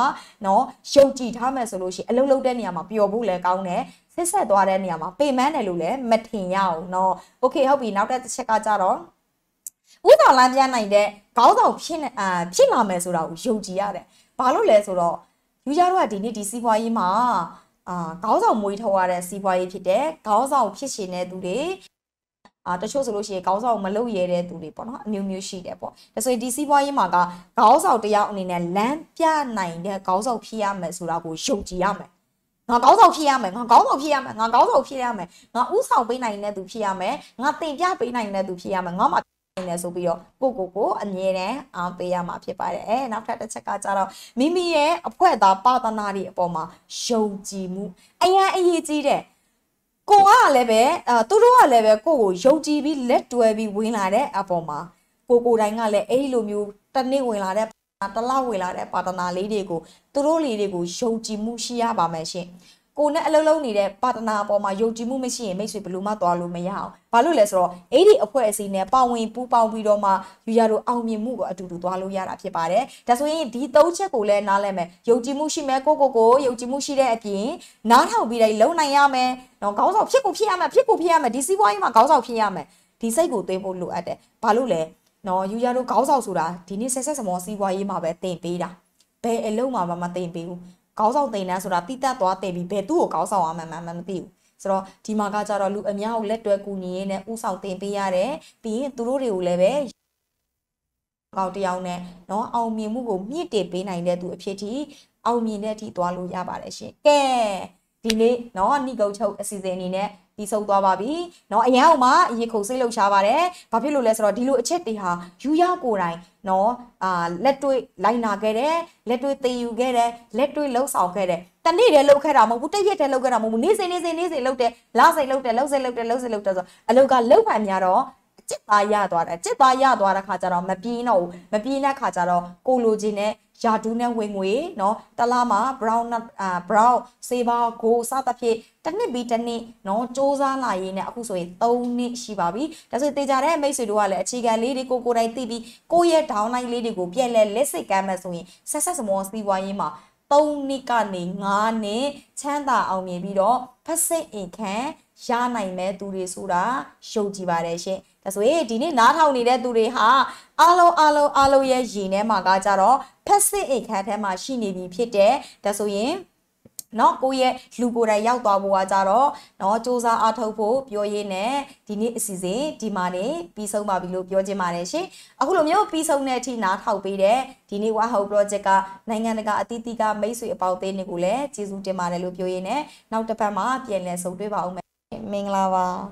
နော်ရှုပ်ကြည်ထားမယ်ဆိုလို့ရှိရင်အလုံးလုံးတဲ့နေရာမှာပျော်ဖို့လည်းကောင်းတယ်ဆစ်ဆက်သွားတဲ့နေရာမှာပေမန်းတယ်လို့လည်းမထင်ရအောင်နော်โอเคဟုတ်ပြီနောက်တစ်ချက်ကကြတော့ဥတော်လမ်းပြနိုင်တဲ့ခေါင်းဆောင်ဖြစ်နေအာဖြစ်လာမယ်ဆိုတာကိုယုံကြည်ရတယ်ဘာလို့လဲဆိုတော့ယူကြတော့ဒီနေ့ဒီစီးပွားရေးမှာအာခေါင်းဆောင်မွေးထုတ်ရတဲ့စီးပွားရေးဖြစ်တဲ့ခေါင်းဆောင်ဖြစ်ရှင်တဲ့သူတွေအာတချို့ဆိုလို့ရှိရင်ခေါင်းဆောင်မလုပ်ရဲတဲ့သူတွေပေါ့နော်အမျိုးမျိုးရှိတယ်ပေါ့ဒါဆိုရင်ဒီစီးပွားရေးမှာကခေါင်းဆောင်တယောက်အနေနဲ့လမ်းပြနိုင်တဲ့ခေါင်းဆောင်ဖြစ်ရမယ်ဆိုတာကိုယုံကြည်ရမယ်ငါကောင်းဆောင်ဖြစ်ရမယ်ငါကောင်းဆောင်ဖြစ်ရမယ်ငါကောင်းဆောင်ဖြစ်ရမယ်ငါဥဆောင်ပေးနိုင်တဲ့သူဖြစ်ရမယ်ငါတင်ပြပေးနိုင်တဲ့သူဖြစ်ရမယ်ငါမှာနေလဲဆိုပြီးတော့ကိုကိုကိုအမြဲတမ်းအောင်ပေးရမှာဖြစ်ပါတယ်အဲနောက်ထပ်တစ်ချက်ကကြတော့မိမိရဲ့အဖွဲ့သားပါတနာတွေအပေါ်မှာယုံကြည်မှုအရင်အရေးကြီးတယ်ကိုကလည်းပဲအာသူတို့ကလည်းပဲကိုကိုယုံကြည်ပြီးလက်တွဲပြီးဝင်လာတဲ့အပေါ်မှာကိုကိုတိုင်းကလည်းအဲ့ဒီလိုမျိုးတနေ့ဝင်လာတဲ့တလဝင်လာတဲ့ပါတနာလေးတွေကိုသူတို့လေးတွေကိုယုံကြည်မှုရှိရပါမယ်ရှင်ကိုနဲ့အလုံးလုံးနေတဲ့ပါတနာအပေါ်မှာယုံကြည်မှုမရှိရင်မိတ်ဆွေဘယ်လိုမှသွားလို့မရအောင်ဘာလို့လဲဆိုတော့အဲ့ဒီအဖွဲ့အစည်းနဲ့ပါဝင်ပူးပေါင်းပြီးတော့မှယူရတို့အောင်မြင်မှုကိုအတူတူသွားလို့ရတာဖြစ်ပါတယ်ဒါဆိုရင်ဒီသုံးချက်ကိုလည်းနားလည်မယ်ယုံကြည်မှုရှိမယ်ကိုကိုကိုယုံကြည်မှုရှိတဲ့အပြင်နားထောင်ပြီးတိုင်းလုံနိုင်ရမယ်နော်ခေါင်းဆောင်ဖြစ်ကိုဖြစ်ရမယ်ဖြစ်ကိုဖြစ်ရမယ်ဒီစီးပွားရေးမှာခေါင်းဆောင်ဖြစ်ရမယ်ဒီစိတ်ကိုသွင်းဖို့လိုအပ်တယ်ဘာလို့လဲနော်ယူရတို့ခေါင်းဆောင်ဆိုတာဒီနေ့ဆက်ဆက်စမောစီးပွားရေးမှာပဲတင်ပေးတာဘယ်အလုံးမှာမှမတင်ပေးဘူးခေါင်းဆောင်တင်တန်းဆိုတာတိတက်သွားတင်ပြီးဘယ်သူ့ကိုခေါင်းဆောင်အောင်မှန်မှန်မသိဘူးဆိုတော့ဒီမှာကကြတော့လူအများကိုလက်တွဲကူညီရင်းနဲ့ဥဆောင်တင်ပေးရတယ်ပြီးရင်သူတို့တွေကိုလည်းပဲကောက်တယောက်နဲ့เนาะအောင်မြင်မှုကိုမြင့်တင်ပေးနိုင်တဲ့သူအဖြစ်ထိအောင်မြင်တဲ့အထိသွားလို့ရပါတယ်ရှင်ကဲဒီနေ့เนาะညီကုတ်ချုပ်အစီအစဉ်အနေနဲ့ပြီးဆုံးသွားပါပြီเนาะအရန်အောင်မှအရင်ခုန်စိတ်လှုပ်ရှားပါတယ်ဘာဖြစ်လို့လဲဆိုတော့ဒီလိုအချက်တွေဟာယူရကိုယ်တိုင်เนาะအာလက်တွေ့လိုက်နာခဲ့တယ်လက်တွေ့သိယူခဲ့တယ်လက်တွေ့လှုပ်ဆောင်ခဲ့တယ်တနေ့တည်းလှုပ်ခဲ့တာမဟုတ်ဘူးတစ်ရက်တည်းလှုပ်ခဲ့တာမဟုတ်ဘူးနေ့စဉ်နေ့စဉ်နေ့စဉ်လှုပ်တယ်လစဉ်လှုပ်တယ်လှုပ်စဉ်လှုပ်တယ်လှုပ်စဉ်လှုပ်တယ်ဆိုတော့အလုပ်ကလှုပ်ပါများတော့จิตသားရသွားတယ်จิตသားရသွားတဲ့ခါကျတော့မပြင်းတော့ဘူးမပြင်းတဲ့ခါကျတော့ကိုလိုချင်တဲ့ယာဒူးနဲ့ဝင်ငွေเนาะတလားမှာ brown အာ brown saver go စသဖြင့်တစ်နှစ်ပြီးတစ်နှစ်เนาะစ조사လာရင်းနဲ့အခုဆိုရင်3နှစ်ရှိပါပြီဒါဆိုတေချာတဲ့မိတ်ဆွေတို့ကလည်းအခြေခံလေးတွေကိုကိုယ်တိုင်သိပြီးကိုယ့်ရဲ့ down line လေးတွေကိုပြန်လဲလက်စစ်ကမ်းမဲ့ဆိုရင်ဆက်ဆက်စမောစီးပွားရေးမှာ3နှစ်ကနေ9နှစ်ချမ်းသာအောင်မြင်ပြီးတော့ဖက်စစ်အင်ခံရနိုင်မဲ့သူတွေဆိုတာယုံကြည်ပါတယ်ရှင်။ဒါဆိုရင်ဒီနေ့နားထောင်နေတဲ့သူတွေဟာအားလုံးအားလုံးအားလုံးရဲ့ရင်ထဲမှာကကြတော့ဖက်စစ်အိမ်ခန်းထဲမှာရှိနေပြီဖြစ်တဲ့ဒါဆိုရင်နော်ကိုရဲ့လူကိုယ်တိုင်ရောက်သွားဖို့ကကြတော့နော်စူးစမ်းအထောက်ဖို့ပြောရင်းနဲ့ဒီနေ့အစီအစဉ်ဒီမှာနေပြီးဆုံးပါပြီလို့ပြောချင်ပါတယ်ရှင်အခုလိုမျိုးပြီးဆုံးတဲ့အထိနားထောက်ပေးတဲ့ဒီနေ့ Wow Project ကနိုင်ငံတကာအသီးသီးကမိတ်ဆွေအပေါင်းအသင်းတွေကိုလည်းကျေးဇူးတင်ပါတယ်လို့ပြောရင်းနဲ့နောက်တစ်ပတ်မှာပြန်လည်ဆုံတွေ့ပါဦးမယ်明了吧。